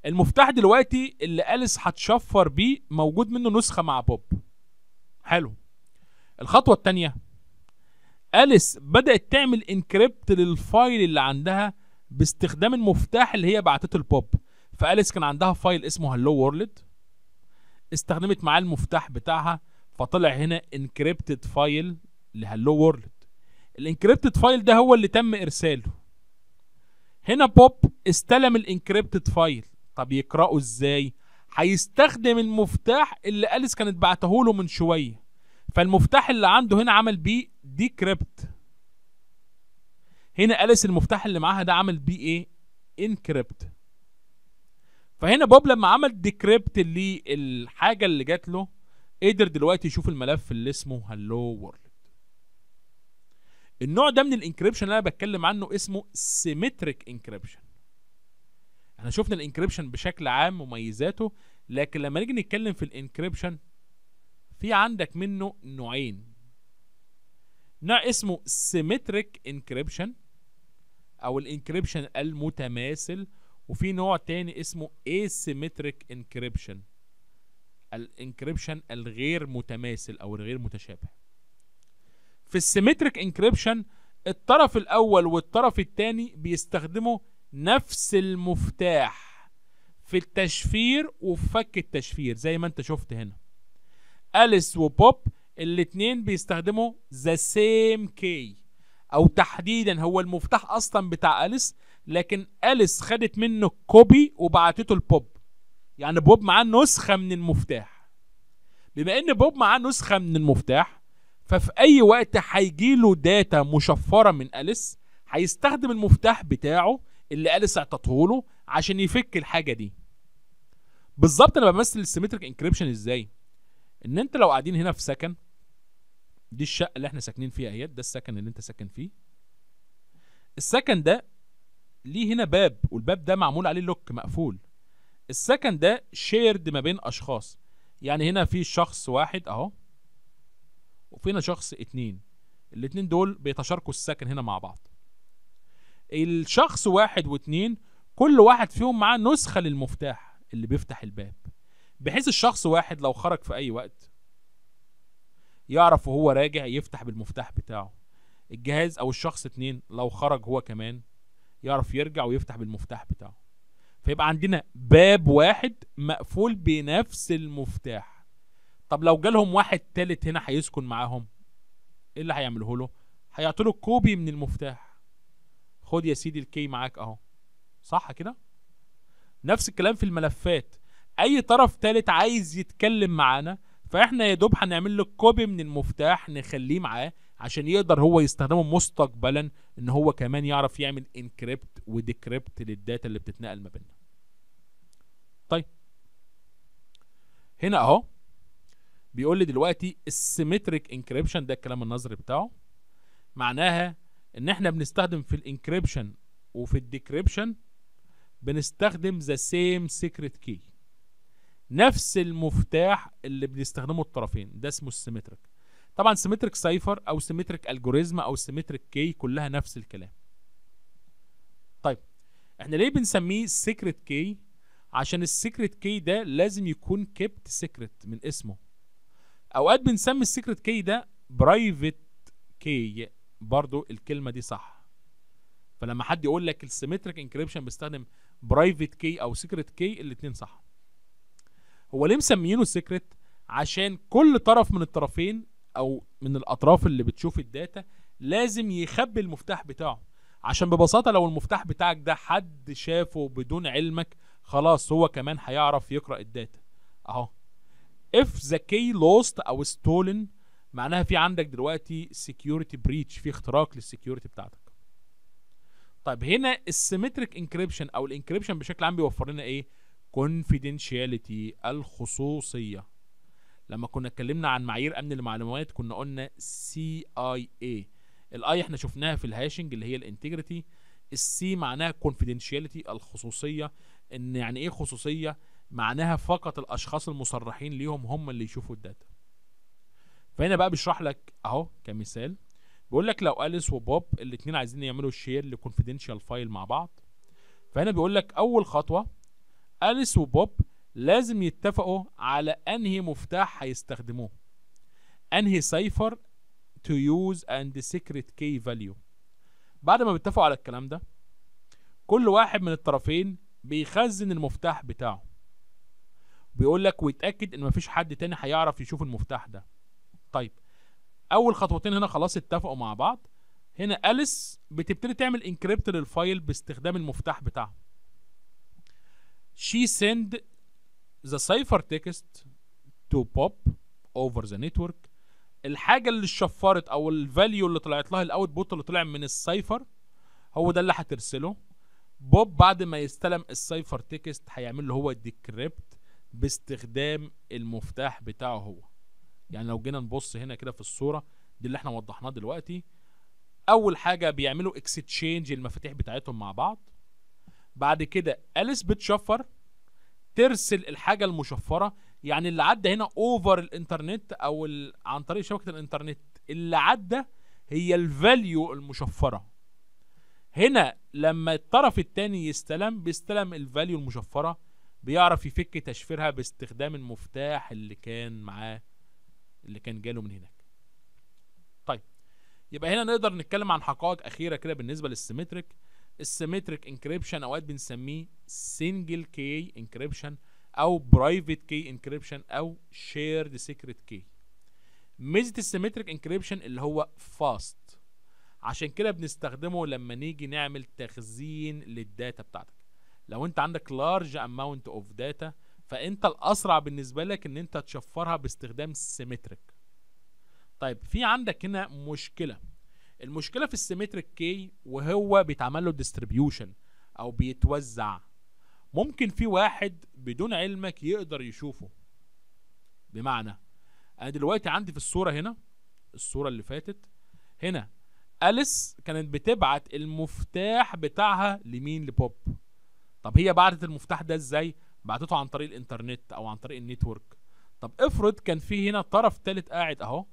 المفتاح دلوقتي اللي اليس هتشفر بيه موجود منه نسخه مع بوب حلو الخطوه الثانيه اليس بدات تعمل انكريبت للفايل اللي عندها باستخدام المفتاح اللي هي بعتته لبوب فاليس كان عندها فايل اسمه هلو وورلد استخدمت معاه المفتاح بتاعها فطلع هنا انكريبتد فايل لهلو وورلد الانكريبتد فايل ده هو اللي تم ارساله هنا بوب استلم الانكريبتد فايل طب يقراه ازاي هيستخدم المفتاح اللي اليس كانت بعته له من شويه فالمفتاح اللي عنده هنا عمل بيه ديكريبت هنا أليس المفتاح اللي معاها ده عمل بيه ايه انكريبت فهنا بوب لما عمل ديكريبت للحاجه اللي جات له قدر دلوقتي يشوف الملف اللي اسمه هلو وورلد النوع ده من الانكريبشن اللي انا بتكلم عنه اسمه سيمتريك انكريبشن احنا شفنا الانكريبشن بشكل عام مميزاته لكن لما نيجي نتكلم في الانكريبشن في عندك منه نوعين نوع اسمه سيمتريك انكريبشن او الانكريبشن المتماثل وفي نوع تاني اسمه اسيمتريك انكريبشن الانكريبشن الغير متماثل او الغير متشابه في السيمتريك انكريبشن الطرف الاول والطرف الثاني بيستخدموا نفس المفتاح في التشفير وفي فك التشفير زي ما انت شفت هنا أليس وبوب الاتنين بيستخدموا ذا سيم كي او تحديدا هو المفتاح اصلا بتاع اليس لكن اليس خدت منه كوبي وبعتته لبوب يعني بوب معاه نسخه من المفتاح بما ان بوب معاه نسخه من المفتاح ففي اي وقت هيجي له داتا مشفره من اليس هيستخدم المفتاح بتاعه اللي اليس اعطته له عشان يفك الحاجه دي بالظبط انا بمثل السيمتريك انكريبشن ازاي ان انت لو قاعدين هنا في سكن دي الشقه اللي احنا ساكنين فيها اهي ده السكن اللي انت ساكن فيه السكن ده ليه هنا باب والباب ده معمول عليه لوك مقفول السكن ده شيرد ما بين اشخاص يعني هنا في شخص واحد اهو وفي هنا شخص اتنين الاتنين دول بيتشاركوا السكن هنا مع بعض الشخص واحد واتنين كل واحد فيهم معاه نسخة للمفتاح اللي بيفتح الباب بحيث الشخص واحد لو خرج في أي وقت يعرف وهو راجع يفتح بالمفتاح بتاعه الجهاز او الشخص اتنين لو خرج هو كمان يعرف يرجع ويفتح بالمفتاح بتاعه فيبقى عندنا باب واحد مقفول بنفس المفتاح طب لو جالهم واحد تالت هنا هيسكن معاهم ايه اللي هيعمله له هيعطيله كوبي من المفتاح خد يا سيدي الكي معاك اهو صح كده نفس الكلام في الملفات اي طرف تالت عايز يتكلم معانا فاحنا يا دوب هنعمل له كوبي من المفتاح نخليه معاه عشان يقدر هو يستخدمه مستقبلا ان هو كمان يعرف يعمل انكريبت وديكريبت للداتا اللي بتتنقل ما بيننا طيب هنا اهو بيقول لي دلوقتي السيمتريك انكريبشن ده الكلام النظري بتاعه معناها ان احنا بنستخدم في الانكريبشن وفي الديكريبشن بنستخدم ذا سيم سيكريت كي نفس المفتاح اللي بنستخدمه الطرفين ده اسمه السيمتريك طبعا سيمتريك سايفر او سيمتريك الجوريزم او سيمتريك كي كلها نفس الكلام طيب احنا ليه بنسميه سيكريت كي عشان السيكريت كي ده لازم يكون كيبت سيكريت من اسمه اوقات بنسمي السيكريت كي ده برايفت كي برضو الكلمه دي صح فلما حد يقول لك السيمتريك انكريبشن بيستخدم برايفت كي او سيكريت كي الاثنين صح هو ليه مسميينه سيكريت عشان كل طرف من الطرفين او من الاطراف اللي بتشوف الداتا لازم يخبي المفتاح بتاعه عشان ببساطه لو المفتاح بتاعك ده حد شافه بدون علمك خلاص هو كمان هيعرف يقرا الداتا اهو if the key lost او stolen معناها في عندك دلوقتي سكيورتي بريتش في اختراق للسكيورتي بتاعتك طيب هنا السيمتريك انكريبشن او الانكريبشن بشكل عام بيوفر لنا ايه confidentiality الخصوصية لما كنا اتكلمنا عن معايير امن المعلومات كنا قلنا سي اي اي الاي احنا شفناها في الهاشنج اللي هي الانتجريتي السي معناها confidentiality الخصوصية ان يعني ايه خصوصية معناها فقط الاشخاص المصرحين ليهم هم اللي يشوفوا الداتا فهنا بقى بشرح لك اهو كمثال بيقول لك لو اليس وبوب الاثنين عايزين يعملوا شير لكونفيدنشال فايل مع بعض فهنا بيقول لك اول خطوه أليس وبوب لازم يتفقوا على أنهي مفتاح هيستخدموه أنهي سيفر to use and secret key value بعد ما بيتفقوا على الكلام ده كل واحد من الطرفين بيخزن المفتاح بتاعه بيقول لك ويتأكد إن مفيش حد تاني هيعرف يشوف المفتاح ده طيب أول خطوتين هنا خلاص اتفقوا مع بعض هنا أليس بتبتدي تعمل انكريبت للفايل باستخدام المفتاح بتاعه she send the text to pop over the network الحاجه اللي اتشفرت او الفاليو اللي طلعت لها الاوتبوت اللي طلع من السايفر هو ده اللي هترسله بوب بعد ما يستلم السايفر تكست هيعمل له هو ديكريبت باستخدام المفتاح بتاعه هو يعني لو جينا نبص هنا كده في الصوره دي اللي احنا وضحناه دلوقتي اول حاجه بيعملوا اكستشينج المفاتيح بتاعتهم مع بعض بعد كده أليس بتشفر ترسل الحاجة المشفرة يعني اللي عدى هنا اوفر الانترنت او عن طريق شبكة الانترنت اللي عدى هي الفاليو المشفرة هنا لما الطرف الثاني يستلم بيستلم الفاليو المشفرة بيعرف يفك تشفيرها باستخدام المفتاح اللي كان معاه اللي كان جاله من هناك طيب يبقى هنا نقدر نتكلم عن حقائق أخيرة كده بالنسبة للسيمتريك السيمتريك انكريبشن اوقات بنسميه سنجل كي انكريبشن او برايفت كي انكريبشن او شيرد سيكريت كي ميزه السيمتريك انكريبشن اللي هو فاست عشان كده بنستخدمه لما نيجي نعمل تخزين للداتا بتاعتك لو انت عندك لارج اماونت اوف داتا فانت الاسرع بالنسبه لك ان انت تشفرها باستخدام سيمتريك طيب في عندك هنا مشكله المشكله في السيمتريك كي وهو بيتعمل له ديستريبيوشن او بيتوزع ممكن في واحد بدون علمك يقدر يشوفه بمعنى انا دلوقتي عندي في الصوره هنا الصوره اللي فاتت هنا أليس كانت بتبعت المفتاح بتاعها لمين لبوب طب هي بعتت المفتاح ده ازاي بعتته عن طريق الانترنت او عن طريق النتورك طب افرض كان في هنا طرف تالت قاعد اهو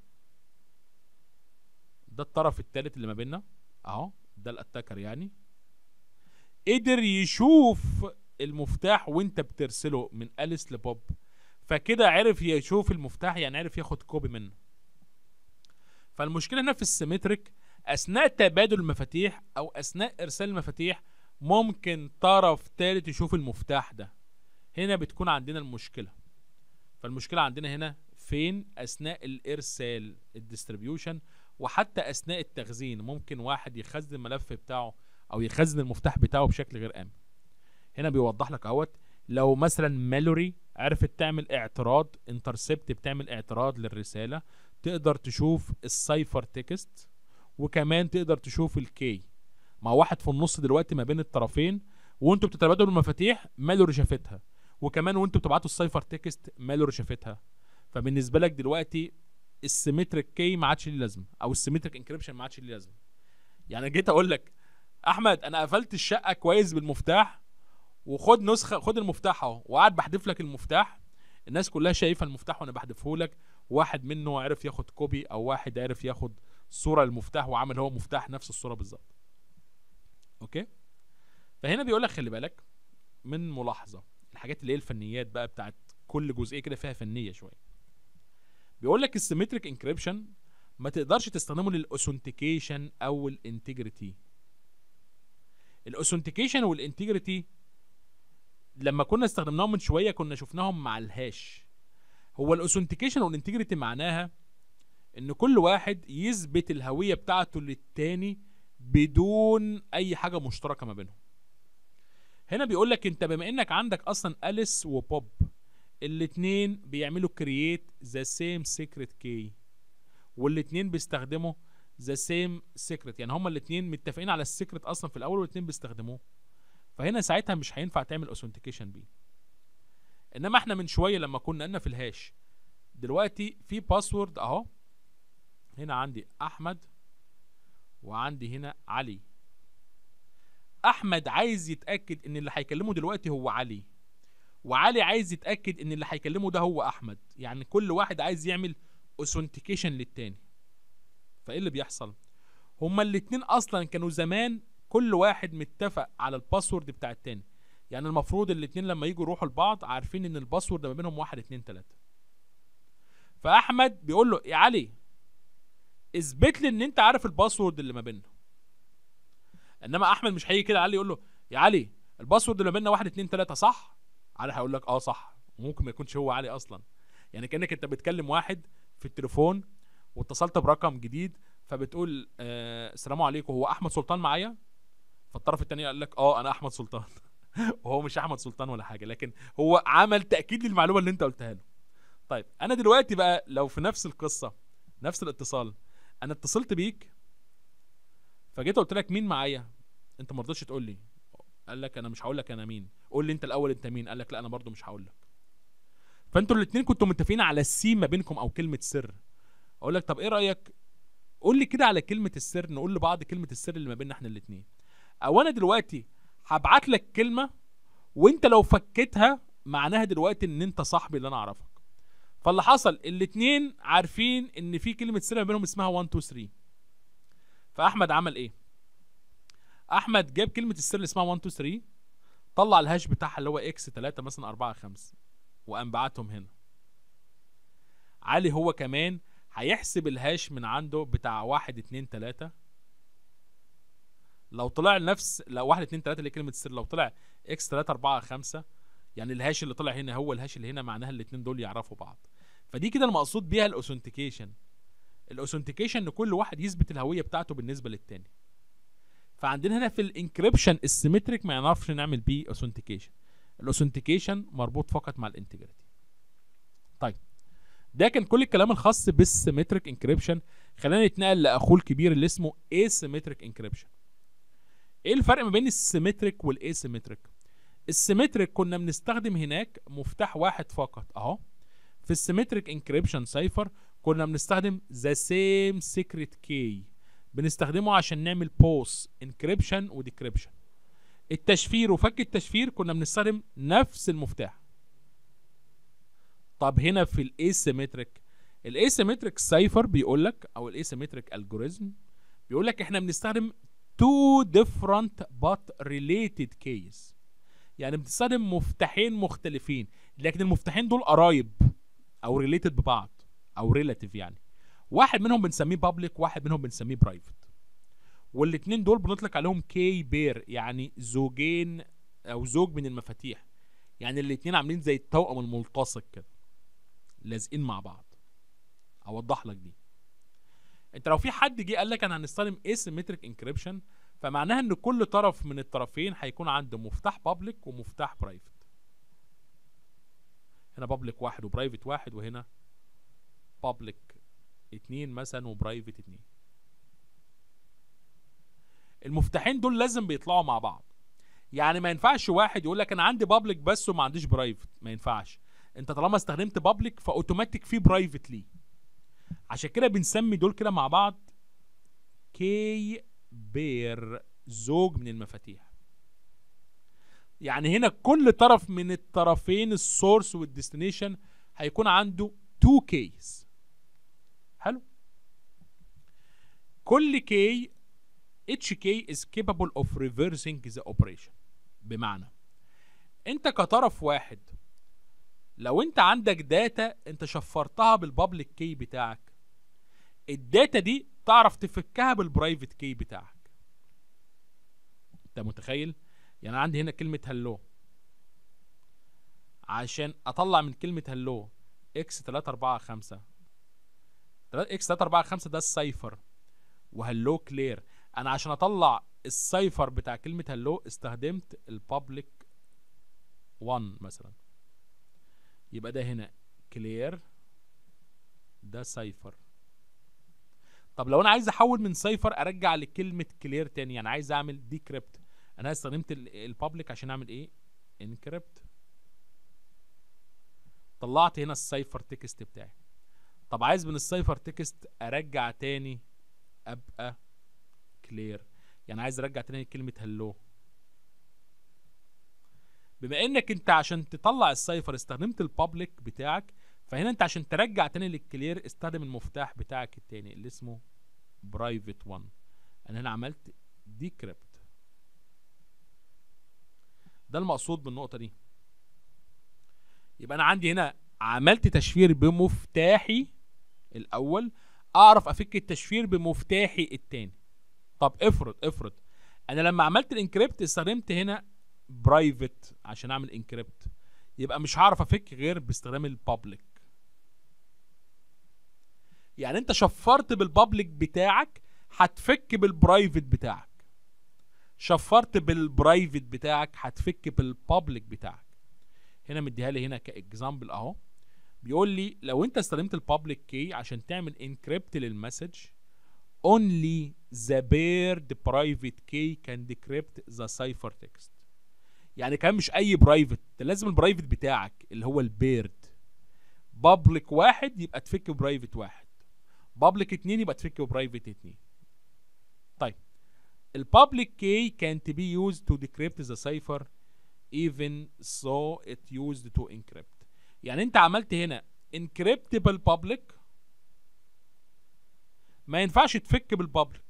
ده الطرف الثالث اللي ما بيننا اهو ده الاتاكر يعني قدر يشوف المفتاح وانت بترسله من اليس لبوب فكده عرف يشوف المفتاح يعني عرف ياخد كوبي منه فالمشكله هنا في السيمتريك اثناء تبادل المفاتيح او اثناء ارسال المفاتيح ممكن طرف ثالث يشوف المفتاح ده هنا بتكون عندنا المشكله فالمشكله عندنا هنا فين اثناء الارسال الديستريبيوشن وحتى اثناء التخزين ممكن واحد يخزن الملف بتاعه او يخزن المفتاح بتاعه بشكل غير امن هنا بيوضح لك اهوت لو مثلا مالوري عرفت تعمل اعتراض انترسبت بتعمل اعتراض للرساله تقدر تشوف السايفر تكست وكمان تقدر تشوف الكي ما واحد في النص دلوقتي ما بين الطرفين وانتوا بتتبادلوا المفاتيح مالوري شافتها وكمان وانتوا بتبعتوا السايفر تكست مالوري شافتها فبالنسبه لك دلوقتي السيمتريك كي ما عادش ليه لازمه او السيمتريك انكريبشن ما عادش ليه لازمه يعني جيت اقول لك احمد انا قفلت الشقه كويس بالمفتاح وخد نسخه خد المفتاح اهو وقعد بحذف لك المفتاح الناس كلها شايفه المفتاح وانا بحذفه لك واحد منه عرف ياخد كوبي او واحد عرف ياخد صوره المفتاح وعمل هو مفتاح نفس الصوره بالظبط اوكي فهنا بيقول لك خلي بالك من ملاحظه الحاجات اللي هي الفنيات بقى بتاعت كل جزئيه كده فيها فنيه شويه بيقول لك السيمتريك انكريبشن ما تقدرش تستخدمه للاوثنتيكيشن او الانتجريتي الاوثنتيكيشن والانتجريتي لما كنا استخدمناهم من شويه كنا شفناهم مع الهاش هو الاوثنتيكيشن والانتجريتي معناها ان كل واحد يثبت الهويه بتاعته للتاني بدون اي حاجه مشتركه ما بينهم هنا بيقول لك انت بما انك عندك اصلا اليس وبوب الاثنين بيعملوا كرييت ذا سيم سيكريت كي والاثنين بيستخدموا ذا سيم سيكريت يعني هما الاثنين متفقين على السيكريت اصلا في الاول والاثنين بيستخدموه فهنا ساعتها مش هينفع تعمل اوثنتيكيشن بيه انما احنا من شويه لما كنا قلنا في الهاش دلوقتي في باسورد اهو هنا عندي احمد وعندي هنا علي احمد عايز يتاكد ان اللي هيكلمه دلوقتي هو علي وعلي عايز يتاكد ان اللي هيكلمه ده هو احمد يعني كل واحد عايز يعمل اوثنتيكيشن للتاني فايه اللي بيحصل هما الاتنين اصلا كانوا زمان كل واحد متفق على الباسورد بتاع التاني يعني المفروض الاتنين لما يجوا يروحوا لبعض عارفين ان الباسورد ما بينهم واحد اتنين تلاتة فاحمد بيقول له يا علي اثبت لي ان انت عارف الباسورد اللي ما بيننا انما احمد مش هيجي كده علي يقول له يا علي الباسورد اللي ما بيننا واحد اتنين تلاتة صح علي هيقول لك اه صح ممكن ما يكونش هو علي اصلا يعني كانك انت بتكلم واحد في التليفون واتصلت برقم جديد فبتقول آه السلام عليكم هو احمد سلطان معايا فالطرف الثاني قال لك اه انا احمد سلطان وهو مش احمد سلطان ولا حاجه لكن هو عمل تاكيد للمعلومه اللي انت قلتها له طيب انا دلوقتي بقى لو في نفس القصه نفس الاتصال انا اتصلت بيك فجيت قلت لك مين معايا انت ما رضيتش تقول لي قال لك انا مش هقول لك انا مين قول لي انت الاول انت مين قال لك لا انا برضو مش هقول لك فانتوا الاثنين كنتوا متفقين على السي ما بينكم او كلمه سر اقول لك طب ايه رايك قول لي كده على كلمه السر نقول لبعض كلمه السر اللي ما بيننا احنا الاثنين او أه، انا دلوقتي هبعت لك كلمه وانت لو فكيتها معناها دلوقتي ان انت صاحبي اللي انا اعرفك فاللي حصل الاثنين عارفين ان في كلمه سر ما بينهم اسمها 1 2 3 فاحمد عمل ايه احمد جاب كلمه السر اللي اسمها 1 2 3 طلع الهاش بتاعها اللي هو اكس 3 مثلا 4 5 وقام بعتهم هنا علي هو كمان هيحسب الهاش من عنده بتاع 1 2 3 لو طلع نفس لو 1 2 3 اللي كلمه السر لو طلع اكس 3 4 5 يعني الهاش اللي طلع هنا هو الهاش اللي هنا معناها الاثنين دول يعرفوا بعض فدي كده المقصود بيها الاوثنتيكيشن الاوثنتيكيشن ان كل واحد يثبت الهويه بتاعته بالنسبه للتاني فعندنا هنا في الانكريبشن السيمتريك ما نعرفش نعمل بيه اوثنتيكيشن الاوثنتيكيشن مربوط فقط مع الانتجريتي طيب ده كان كل الكلام الخاص بالسيمتريك انكريبشن خلينا نتنقل لاخوه الكبير اللي اسمه asymmetric انكريبشن ايه الفرق ما بين السيمتريك والاسيمتريك السيمتريك كنا بنستخدم هناك مفتاح واحد فقط اهو في السيمتريك انكريبشن سايفر كنا بنستخدم ذا سيم سيكريت كي بنستخدمه عشان نعمل بوس انكريبشن وديكريبشن التشفير وفك التشفير كنا بنستخدم نفس المفتاح طب هنا في الاسيمتريك الاسيمتريك سايفر بيقول لك او الاسيمتريك الجوريزم بيقول لك احنا بنستخدم تو ديفرنت بات ريليتد كيس يعني بتستخدم مفتاحين مختلفين لكن المفتاحين دول قرايب او ريليتد ببعض او ريلاتيف يعني واحد منهم بنسميه بابليك واحد منهم بنسميه برايفت والاثنين دول بنطلق عليهم كي بير يعني زوجين او زوج من المفاتيح يعني الاثنين عاملين زي التوأم الملتصق كده لازقين مع بعض اوضح لك دي انت لو في حد جه قال لك انا هنستخدم اسيمتريك انكريبشن فمعناها ان كل طرف من الطرفين هيكون عنده مفتاح بابليك ومفتاح برايفت هنا بابليك واحد وبرايفت واحد وهنا بابليك اتنين مثلا وبرايفت اتنين المفتاحين دول لازم بيطلعوا مع بعض يعني ما ينفعش واحد يقول لك انا عندي بابليك بس وما عنديش برايفت ما ينفعش انت طالما استخدمت بابليك فاوتوماتيك في برايفت ليه عشان كده بنسمي دول كده مع بعض كي بير زوج من المفاتيح يعني هنا كل طرف من الطرفين السورس والديستنيشن هيكون عنده 2 كيز كل كي اتش كي از كيبابل اوف ريفرسينج ذا اوبريشن بمعنى انت كطرف واحد لو انت عندك داتا انت شفرتها بالبابليك كي بتاعك الداتا دي تعرف تفكها بالبرايفت كي بتاعك انت متخيل يعني عندي هنا كلمة هلو عشان اطلع من كلمة هلو اكس 3 4 5 اكس 3 4 5 ده السايفر وهلو كلير انا عشان اطلع السايفر بتاع كلمه هلو استخدمت البابليك 1 مثلا يبقى ده هنا كلير ده سايفر طب لو انا عايز احول من سايفر ارجع لكلمه كلير تاني يعني عايز اعمل ديكريبت انا استخدمت البابليك عشان اعمل ايه انكريبت طلعت هنا السايفر تكست بتاعي طب عايز من السايفر تكست ارجع تاني ابقى كلير يعني عايز ارجع تاني كلمه هلو بما انك انت عشان تطلع السايفر استخدمت البابليك بتاعك فهنا انت عشان ترجع تاني للكلير استخدم المفتاح بتاعك التاني اللي اسمه برايفت 1 انا هنا عملت ديكريبت ده المقصود بالنقطه دي يبقى انا عندي هنا عملت تشفير بمفتاحي الاول اعرف افك التشفير بمفتاحي التاني طب افرض افرض انا لما عملت الانكريبت استخدمت هنا برايفت عشان اعمل انكريبت يبقى مش هعرف افك غير باستخدام البابليك يعني انت شفرت بالبابليك بتاعك هتفك بالبرايفت بتاعك شفرت بالبرايفت بتاعك هتفك بالبابليك بتاعك هنا مديها لي هنا كاكزامبل اهو بيقول لي لو انت استخدمت البابليك كي عشان تعمل انكريبت للمسج only the paired private key can decrypt the cipher text يعني كمان مش اي برايفت لازم البرايفت بتاعك اللي هو البيرد بابليك واحد يبقى تفك برايفت واحد بابليك اتنين يبقى تفك برايفت اتنين طيب البابليك كي كانت بي used to decrypt the cipher even so it used to encrypt يعني انت عملت هنا انكريبت بالبابليك ما ينفعش تفك بالبابليك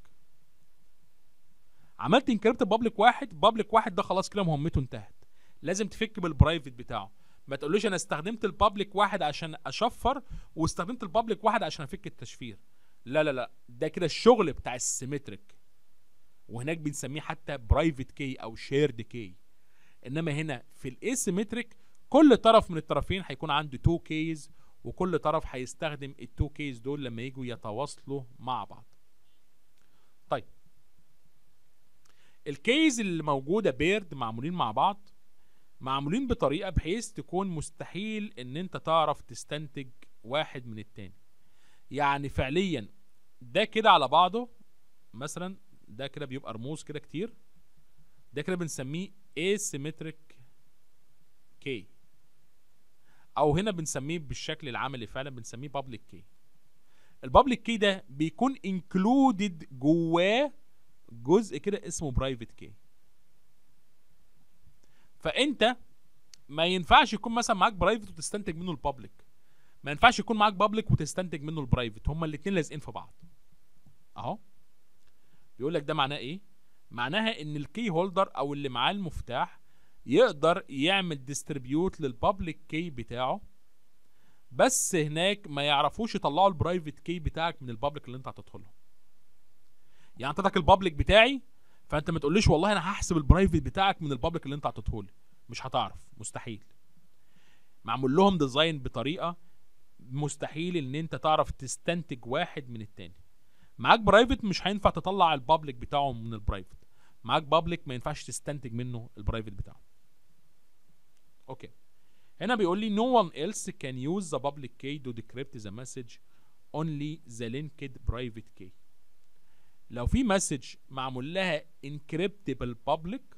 عملت انكريبت بابليك واحد بابليك واحد ده خلاص كده مهمته انتهت لازم تفك بالبرايفت بتاعه ما تقولوش انا استخدمت البابليك واحد عشان اشفر واستخدمت البابليك واحد عشان افك التشفير لا لا لا ده كده الشغل بتاع السيمتريك وهناك بنسميه حتى برايفت كي او شيرد كي انما هنا في الاسيمتريك كل طرف من الطرفين هيكون عنده 2 كيز وكل طرف هيستخدم ال 2 كيز دول لما يجوا يتواصلوا مع بعض طيب الكيز اللي موجوده بيرد معمولين مع بعض معمولين بطريقه بحيث تكون مستحيل ان انت تعرف تستنتج واحد من التاني يعني فعليا ده كده على بعضه مثلا ده كده بيبقى رموز كده كتير ده كده بنسميه asymmetric كي او هنا بنسميه بالشكل العملي فعلا بنسميه بابليك كي البابليك كي ده بيكون انكلودد جواه جزء كده اسمه برايفت كي فانت ما ينفعش يكون مثلا معاك برايفت وتستنتج منه البابليك ما ينفعش يكون معاك بابليك وتستنتج منه البرايفت هما الاثنين لازقين في بعض اهو بيقول لك ده معناه ايه معناها ان الكي هولدر او اللي معاه المفتاح يقدر يعمل ديستريبيوت للبابليك كي بتاعه بس هناك ما يعرفوش يطلعوا البرايفت كي بتاعك من البابليك اللي انت هتدخله يعني انت ادك البابليك بتاعي فانت ما تقوليش والله انا هحسب البرايفت بتاعك من البابليك اللي انت هتدخله مش هتعرف مستحيل معمول لهم ديزاين بطريقه مستحيل ان انت تعرف تستنتج واحد من التاني معاك برايفت مش هينفع تطلع البابليك بتاعه من البرايفت معاك بابليك ما ينفعش تستنتج منه البرايفت بتاعه اوكي هنا بيقول لي no one else can use the public key to decrypt the message only the linked private key لو في مسج معمول لها انكريبت بالبابليك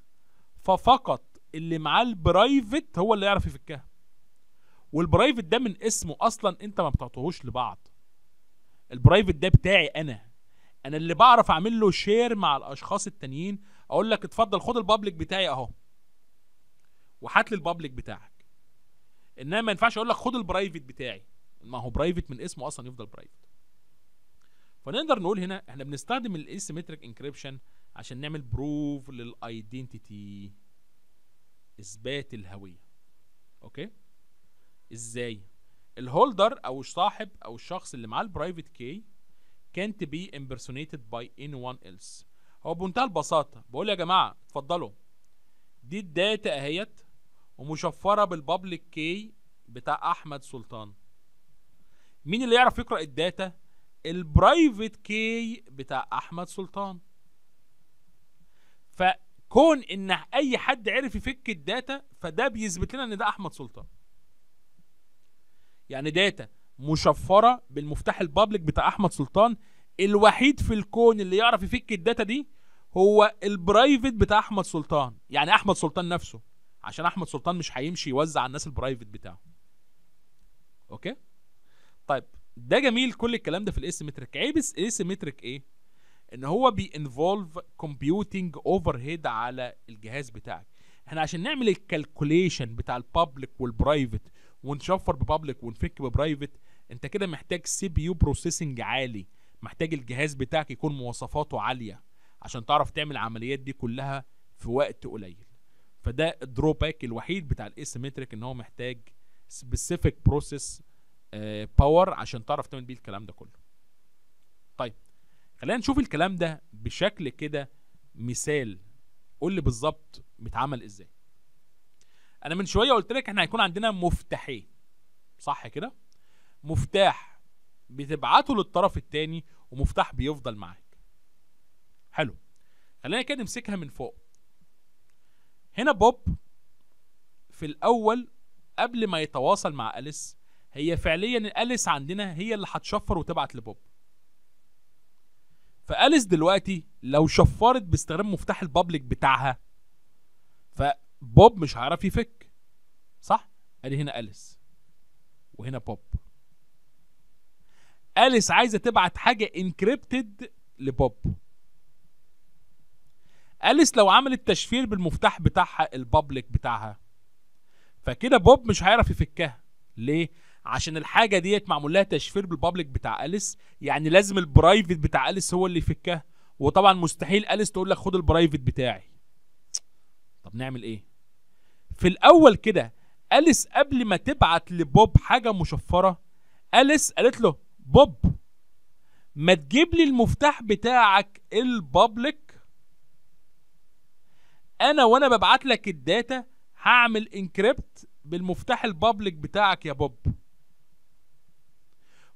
ففقط اللي معاه البرايفت هو اللي يعرف يفكها والبرايفت ده من اسمه اصلا انت ما بتعطيهوش لبعض البرايفت ده بتاعي انا انا اللي بعرف اعمل له شير مع الاشخاص التانيين اقول لك اتفضل خد البابليك بتاعي اهو وهات لي البابليك بتاعك انما ما ينفعش اقول لك خد البرايفت بتاعي ما هو برايفت من اسمه اصلا يفضل برايفت فنقدر نقول هنا احنا بنستخدم الاسيمتريك انكريبشن عشان نعمل بروف للايدنتيتي اثبات الهويه اوكي ازاي الهولدر او الصاحب او الشخص اللي معاه البرايفت كي كانت بي امبرسونيتد باي وان ايلس هو بمنتهى البساطه بقول يا جماعه اتفضلوا دي الداتا اهيت ومشفرة بالبابليك كي بتاع احمد سلطان مين اللي يعرف يقرا الداتا البرايفت كي بتاع احمد سلطان فكون ان اي حد عرف يفك الداتا فده بيثبت لنا ان ده احمد سلطان يعني داتا مشفره بالمفتاح البابليك بتاع احمد سلطان الوحيد في الكون اللي يعرف يفك الداتا دي هو البرايفت بتاع احمد سلطان يعني احمد سلطان نفسه عشان احمد سلطان مش هيمشي يوزع على الناس البرايفت بتاعه اوكي طيب ده جميل كل الكلام ده في الاسيمتريك عيب الاسيمتريك ايه ان هو بينفولف كومبيوتنج اوفر هيد على الجهاز بتاعك احنا عشان نعمل الكالكوليشن بتاع البابليك والبرايفت ونشفر ببابليك ونفك ببرايفت انت كده محتاج سي بي يو بروسيسنج عالي محتاج الجهاز بتاعك يكون مواصفاته عاليه عشان تعرف تعمل العمليات دي كلها في وقت قليل فده الدروباك الوحيد بتاع الاسيمتريك ان هو محتاج سبيسيفيك بروسيس باور عشان تعرف تعمل بيه الكلام ده كله طيب خلينا نشوف الكلام ده بشكل كده مثال قول لي بالظبط بيتعمل ازاي انا من شويه قلت لك احنا هيكون عندنا مفتاحين صح كده مفتاح بتبعته للطرف الثاني ومفتاح بيفضل معاك حلو خلينا كده نمسكها من فوق هنا بوب في الاول قبل ما يتواصل مع أليس هي فعليا أليس عندنا هي اللي هتشفر وتبعت لبوب فأليس دلوقتي لو شفرت باستخدام مفتاح البابليك بتاعها فبوب مش هيعرف يفك صح؟ ادي هنا أليس وهنا بوب أليس عايزة تبعت حاجة انكريبتد لبوب أليس لو عملت تشفير بالمفتاح بتاعها البابليك بتاعها فكده بوب مش هيعرف يفكها ليه؟ عشان الحاجة ديت معمول لها تشفير بالبابليك بتاع أليس يعني لازم البرايفت بتاع أليس هو اللي يفكها وطبعا مستحيل أليس تقول لك خد البرايفت بتاعي طب نعمل ايه؟ في الأول كده أليس قبل ما تبعت لبوب حاجة مشفرة أليس قالت له بوب ما تجيب لي المفتاح بتاعك البابليك انا وانا ببعت لك الداتا هعمل انكريبت بالمفتاح البابليك بتاعك يا بوب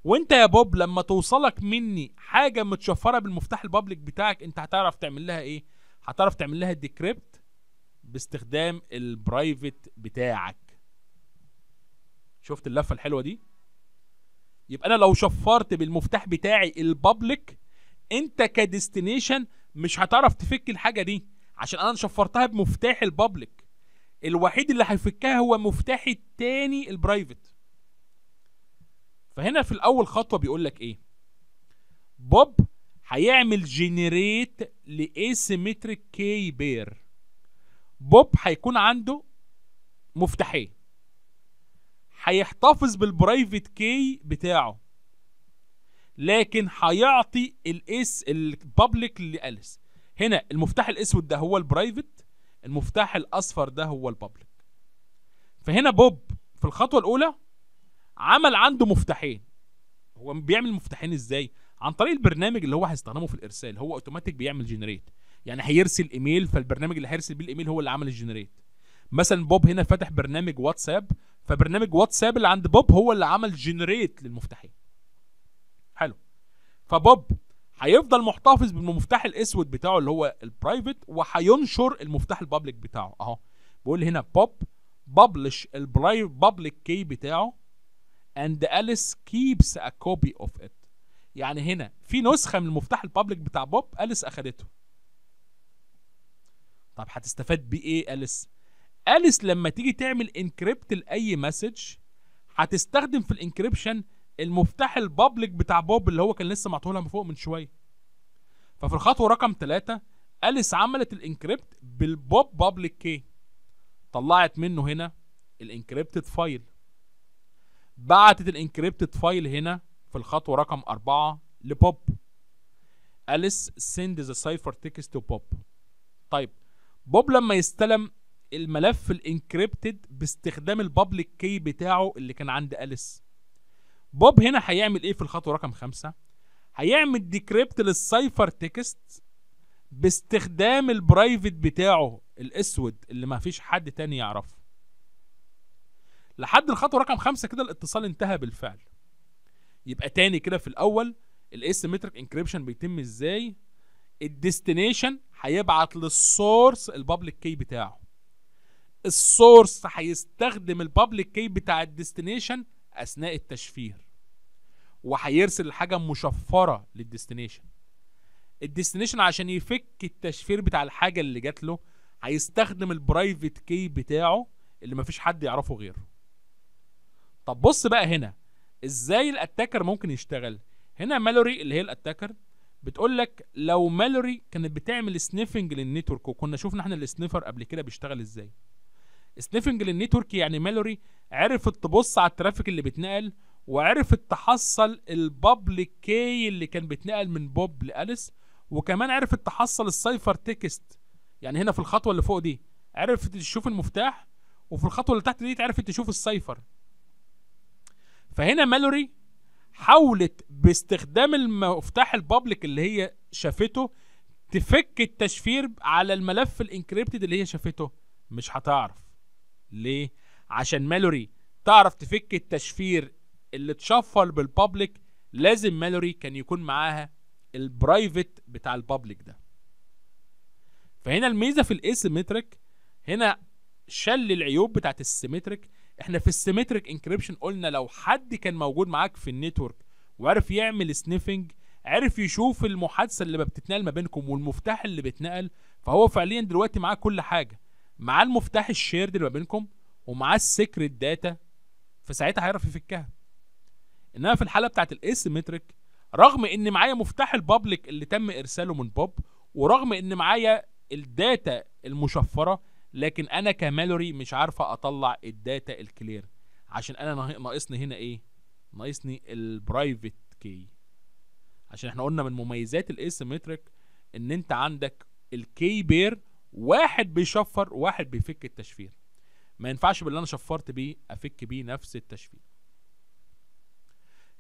وانت يا بوب لما توصلك مني حاجه متشفره بالمفتاح البابليك بتاعك انت هتعرف تعمل لها ايه هتعرف تعمل لها ديكريبت باستخدام البرايفت بتاعك شفت اللفه الحلوه دي يبقى انا لو شفرت بالمفتاح بتاعي البابليك انت كديستنيشن مش هتعرف تفك الحاجه دي عشان انا شفرتها بمفتاح البابليك الوحيد اللي هيفكها هو مفتاح التاني البرايفت فهنا في الاول خطوه بيقول لك ايه بوب هيعمل جنريت لاسيمتريك كي بير بوب هيكون عنده مفتاحين هيحتفظ بالبرايفت كي بتاعه لكن هيعطي الاس البابليك لاليس هنا المفتاح الاسود ده هو البرايفت المفتاح الاصفر ده هو البابليك فهنا بوب في الخطوه الاولى عمل عنده مفتاحين هو بيعمل مفتاحين ازاي عن طريق البرنامج اللي هو هيستخدمه في الارسال هو اوتوماتيك بيعمل جنريت يعني هيرسل ايميل فالبرنامج اللي هيرسل بيه الايميل هو اللي عمل الجنريت مثلا بوب هنا فتح برنامج واتساب فبرنامج واتساب اللي عند بوب هو اللي عمل جنريت للمفتاحين حلو فبوب هيفضل محتفظ بالمفتاح الاسود بتاعه اللي هو البرايفت وهينشر المفتاح البابليك بتاعه اهو بقول هنا بوب ببلش البابليك كي بتاعه اند اليس كيبس ا كوبي اوف ات يعني هنا في نسخه من المفتاح البابليك بتاع بوب اليس اخدته طب هتستفاد بايه اليس اليس لما تيجي تعمل انكريبت لاي مسج هتستخدم في الانكريبشن المفتاح البابليك بتاع بوب اللي هو كان لسه معطولها من فوق من شويه ففي الخطوه رقم ثلاثة اليس عملت الانكريبت بالبوب بابليك كي طلعت منه هنا الانكريبتد فايل بعتت الانكريبتد فايل هنا في الخطوه رقم أربعة لبوب اليس سند ذا سايفر تكست تو بوب طيب بوب لما يستلم الملف الانكريبتد باستخدام البابليك كي بتاعه اللي كان عند اليس بوب هنا هيعمل ايه في الخطوه رقم خمسة هيعمل ديكريبت للسايفر تكست باستخدام البرايفت بتاعه الاسود اللي ما فيش حد تاني يعرفه لحد الخطوه رقم خمسة كده الاتصال انتهى بالفعل يبقى تاني كده في الاول الاسيمتريك انكريبشن بيتم ازاي الديستنيشن هيبعت للسورس البابليك كي بتاعه السورس هيستخدم البابليك كي بتاع الديستنيشن اثناء التشفير وهيرسل الحاجه مشفره للديستنيشن الديستنيشن عشان يفك التشفير بتاع الحاجه اللي جات له هيستخدم البرايفت كي بتاعه اللي مفيش حد يعرفه غيره طب بص بقى هنا ازاي الاتاكر ممكن يشتغل هنا مالوري اللي هي الاتاكر بتقول لك لو مالوري كانت بتعمل سنيفنج للنتورك وكنا شفنا احنا السنيفر قبل كده بيشتغل ازاي سنيفنج للنيتورك يعني مالوري عرفت تبص على الترافيك اللي بيتنقل وعرفت تحصل البابليك كي اللي كان بيتنقل من بوب لاليس وكمان عرفت تحصل السايفر تكست يعني هنا في الخطوه اللي فوق دي عرفت تشوف المفتاح وفي الخطوه اللي تحت دي عرفت تشوف السايفر فهنا مالوري حاولت باستخدام المفتاح البابليك اللي هي شافته تفك التشفير على الملف الانكريبتد اللي هي شافته مش هتعرف ليه؟ عشان مالوري تعرف تفك التشفير اللي اتشفر بالبابليك لازم مالوري كان يكون معاها البرايفت بتاع البابليك ده فهنا الميزه في الاسيمتريك هنا شل العيوب بتاعت السيمتريك احنا في السيمتريك انكريبشن قلنا لو حد كان موجود معاك في النتورك وعرف يعمل سنيفنج عرف يشوف المحادثه اللي بتتنقل ما بينكم والمفتاح اللي بيتنقل فهو فعليا دلوقتي معاه كل حاجه معاه المفتاح الشيرد اللي ما بينكم ومعاه السيكريت داتا فساعتها هيعرف يفكها ايه انما في الحاله بتاعت الاسيمتريك رغم ان معايا مفتاح البابليك اللي تم ارساله من بوب ورغم ان معايا الداتا المشفره لكن انا كمالوري مش عارفه اطلع الداتا الكلير عشان انا ناقصني هنا ايه ناقصني البرايفت كي عشان احنا قلنا من مميزات الاسيمتريك ان انت عندك الكي بير واحد بيشفر وواحد بيفك التشفير ما ينفعش باللي انا شفرت بيه افك بيه نفس التشفير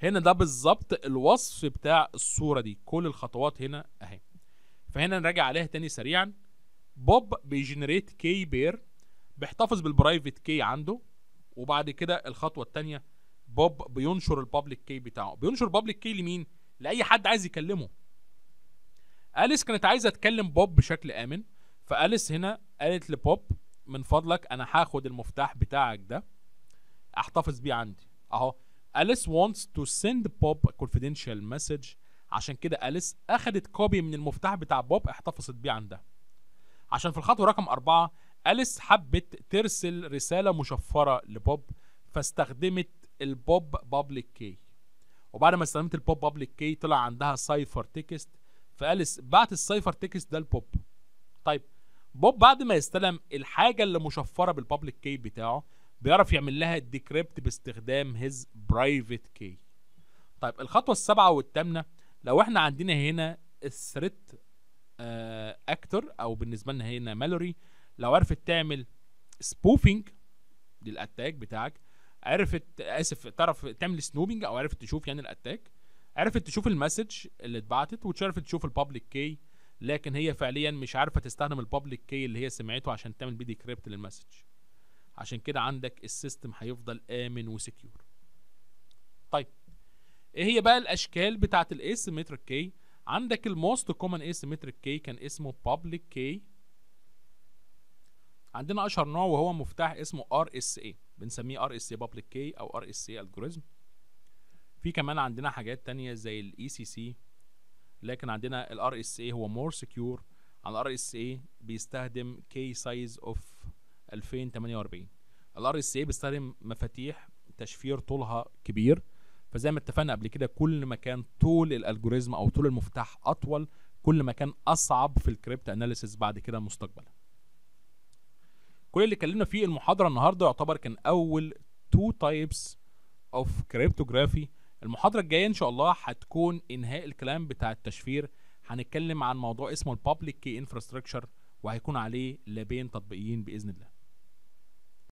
هنا ده بالظبط الوصف بتاع الصوره دي كل الخطوات هنا اهي فهنا نراجع عليها تاني سريعا بوب بيجنريت كي بير بيحتفظ بالبرايفت كي عنده وبعد كده الخطوه الثانيه بوب بينشر البابليك كي بتاعه بينشر البابليك كي لمين لاي حد عايز يكلمه اليس كانت عايزه تكلم بوب بشكل امن فأليس هنا قالت لبوب من فضلك انا هاخد المفتاح بتاعك ده احتفظ بيه عندي اهو أليس wants to send Bob a confidential message عشان كده أليس أخدت كوبي من المفتاح بتاع بوب احتفظت بيه عندها عشان في الخطوة رقم أربعة أليس حبت ترسل رسالة مشفرة لبوب فاستخدمت البوب بابليك كي وبعد ما استخدمت البوب بابليك كي طلع عندها سايفر تكست فأليس بعت السايفر تكست ده لبوب طيب بوب بعد ما يستلم الحاجه اللي مشفره بالبابليك كي بتاعه بيعرف يعمل لها ديكريبت باستخدام هيز برايفت كي طيب الخطوه السابعه والثامنه لو احنا عندنا هنا الثريت اكتر آه، او بالنسبه لنا هنا مالوري لو عرفت تعمل سبوفينج للاتاك بتاعك عرفت اسف تعرف تعمل سنوبينج او عرفت تشوف يعني الاتاك عرفت تشوف المسج اللي اتبعتت وعرفت تشوف البابليك كي لكن هي فعليا مش عارفه تستخدم البابليك كي اللي هي سمعته عشان تعمل بيه ديكريبت للمسج عشان كده عندك السيستم هيفضل امن وسكيور طيب ايه هي بقى الاشكال بتاعه الاسيمتريك كي عندك الموست كومن اسيمتريك كي كان اسمه بابليك كي عندنا اشهر نوع وهو مفتاح اسمه ار اس اي بنسميه ار اس اي بابليك كي او ار اس اي الجوريزم في كمان عندنا حاجات تانية زي الاي سي e سي لكن عندنا ال اس اي هو مور سكيور عن الار اس اي بيستخدم كي سايز اوف 2048 ال اس اي بيستخدم مفاتيح تشفير طولها كبير فزي ما اتفقنا قبل كده كل ما كان طول الالجوريزم او طول المفتاح اطول كل ما كان اصعب في الكريبت اناليسيس بعد كده مستقبلا كل اللي اتكلمنا فيه المحاضره النهارده يعتبر كان اول تو تايبس اوف كريبتوغرافي المحاضرة الجاية إن شاء الله هتكون إنهاء الكلام بتاع التشفير هنتكلم عن موضوع اسمه البابليك كي انفراستراكشر وهيكون عليه لابين تطبيقيين بإذن الله